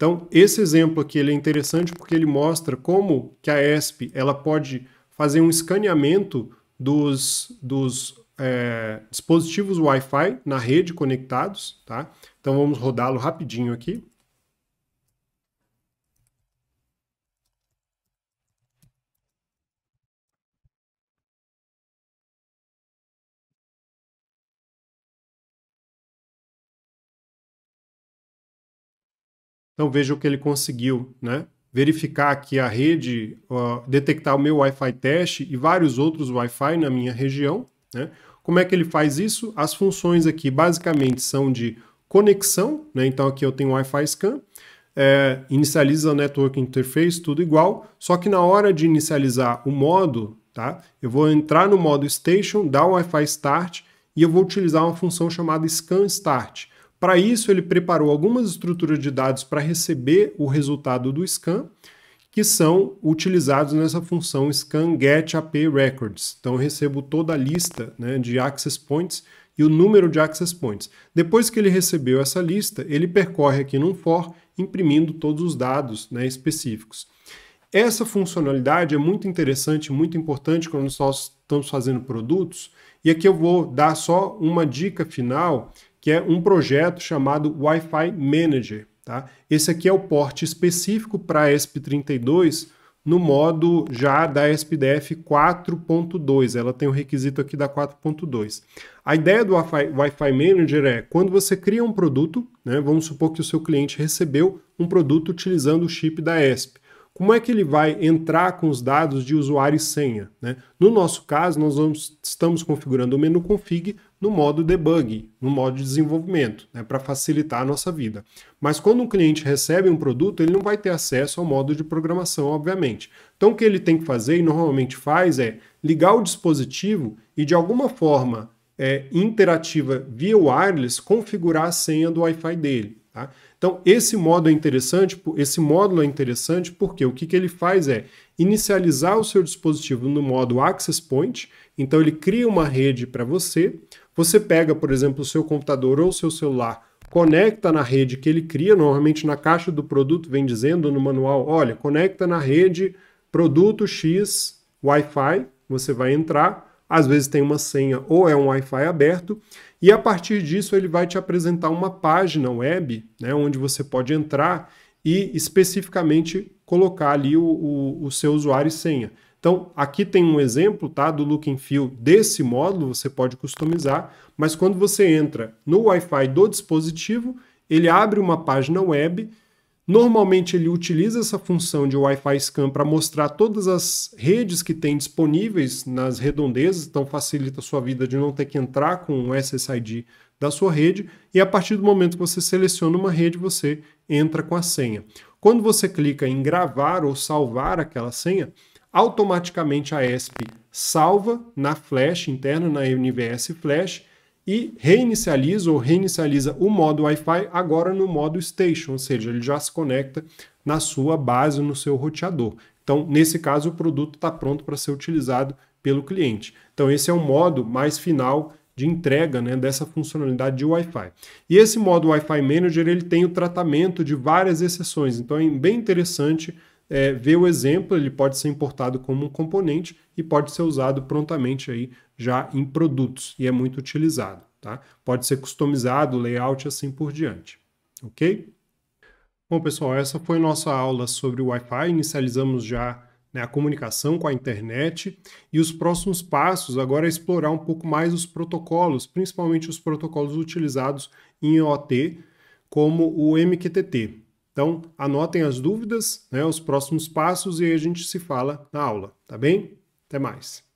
então, esse exemplo aqui ele é interessante porque ele mostra como que a ESP ela pode fazer um escaneamento dos, dos é, dispositivos Wi-Fi na rede conectados. Tá? Então, vamos rodá-lo rapidinho aqui. Então veja o que ele conseguiu, né? Verificar aqui a rede, uh, detectar o meu Wi-Fi teste e vários outros Wi-Fi na minha região, né? Como é que ele faz isso? As funções aqui basicamente são de conexão, né? Então aqui eu tenho Wi-Fi scan, é, inicializa a network interface, tudo igual, só que na hora de inicializar o modo, tá? Eu vou entrar no modo station, dar o Wi-Fi start e eu vou utilizar uma função chamada scan start. Para isso, ele preparou algumas estruturas de dados para receber o resultado do scan, que são utilizados nessa função scan get AP records. Então, eu recebo toda a lista né, de access points e o número de access points. Depois que ele recebeu essa lista, ele percorre aqui num for, imprimindo todos os dados né, específicos. Essa funcionalidade é muito interessante, muito importante quando nós estamos fazendo produtos. E aqui eu vou dar só uma dica final que é um projeto chamado Wi-Fi Manager. Tá? Esse aqui é o porte específico para ESP32 no modo já da SPDF 4.2. Ela tem o um requisito aqui da 4.2. A ideia do Wi-Fi Manager é quando você cria um produto, né, vamos supor que o seu cliente recebeu um produto utilizando o chip da ESP. Como é que ele vai entrar com os dados de usuário e senha? Né? No nosso caso, nós vamos, estamos configurando o menu config no modo debug, no modo de desenvolvimento, né, para facilitar a nossa vida. Mas quando um cliente recebe um produto, ele não vai ter acesso ao modo de programação, obviamente. Então o que ele tem que fazer, e normalmente faz, é ligar o dispositivo e de alguma forma é, interativa via wireless configurar a senha do Wi-Fi dele. Tá? Então esse modo é interessante, esse módulo é interessante porque o que, que ele faz é inicializar o seu dispositivo no modo access point, então ele cria uma rede para você, você pega, por exemplo, o seu computador ou o seu celular, conecta na rede que ele cria, normalmente na caixa do produto vem dizendo no manual, olha, conecta na rede produto X Wi-Fi, você vai entrar, às vezes tem uma senha ou é um Wi-Fi aberto, e a partir disso ele vai te apresentar uma página web, né, onde você pode entrar e especificamente colocar ali o, o, o seu usuário e senha. Então, aqui tem um exemplo tá, do look and feel desse módulo, você pode customizar, mas quando você entra no Wi-Fi do dispositivo, ele abre uma página web. Normalmente ele utiliza essa função de Wi-Fi Scan para mostrar todas as redes que tem disponíveis nas redondezas, então facilita a sua vida de não ter que entrar com o SSID da sua rede, e a partir do momento que você seleciona uma rede, você entra com a senha. Quando você clica em gravar ou salvar aquela senha, automaticamente a ESP salva na flash interna, na NVS Flash, e reinicializa ou reinicializa o modo Wi-Fi agora no modo Station, ou seja, ele já se conecta na sua base, no seu roteador. Então, nesse caso, o produto está pronto para ser utilizado pelo cliente. Então, esse é o modo mais final de entrega né, dessa funcionalidade de Wi-Fi. E esse modo Wi-Fi Manager ele tem o tratamento de várias exceções, então é bem interessante é, vê o exemplo, ele pode ser importado como um componente e pode ser usado prontamente aí já em produtos e é muito utilizado. Tá? Pode ser customizado, layout e assim por diante. Ok? Bom, pessoal, essa foi nossa aula sobre o Wi-Fi. Inicializamos já né, a comunicação com a internet e os próximos passos agora é explorar um pouco mais os protocolos, principalmente os protocolos utilizados em IoT, como o MQTT. Então, anotem as dúvidas, né, os próximos passos e aí a gente se fala na aula, tá bem? Até mais.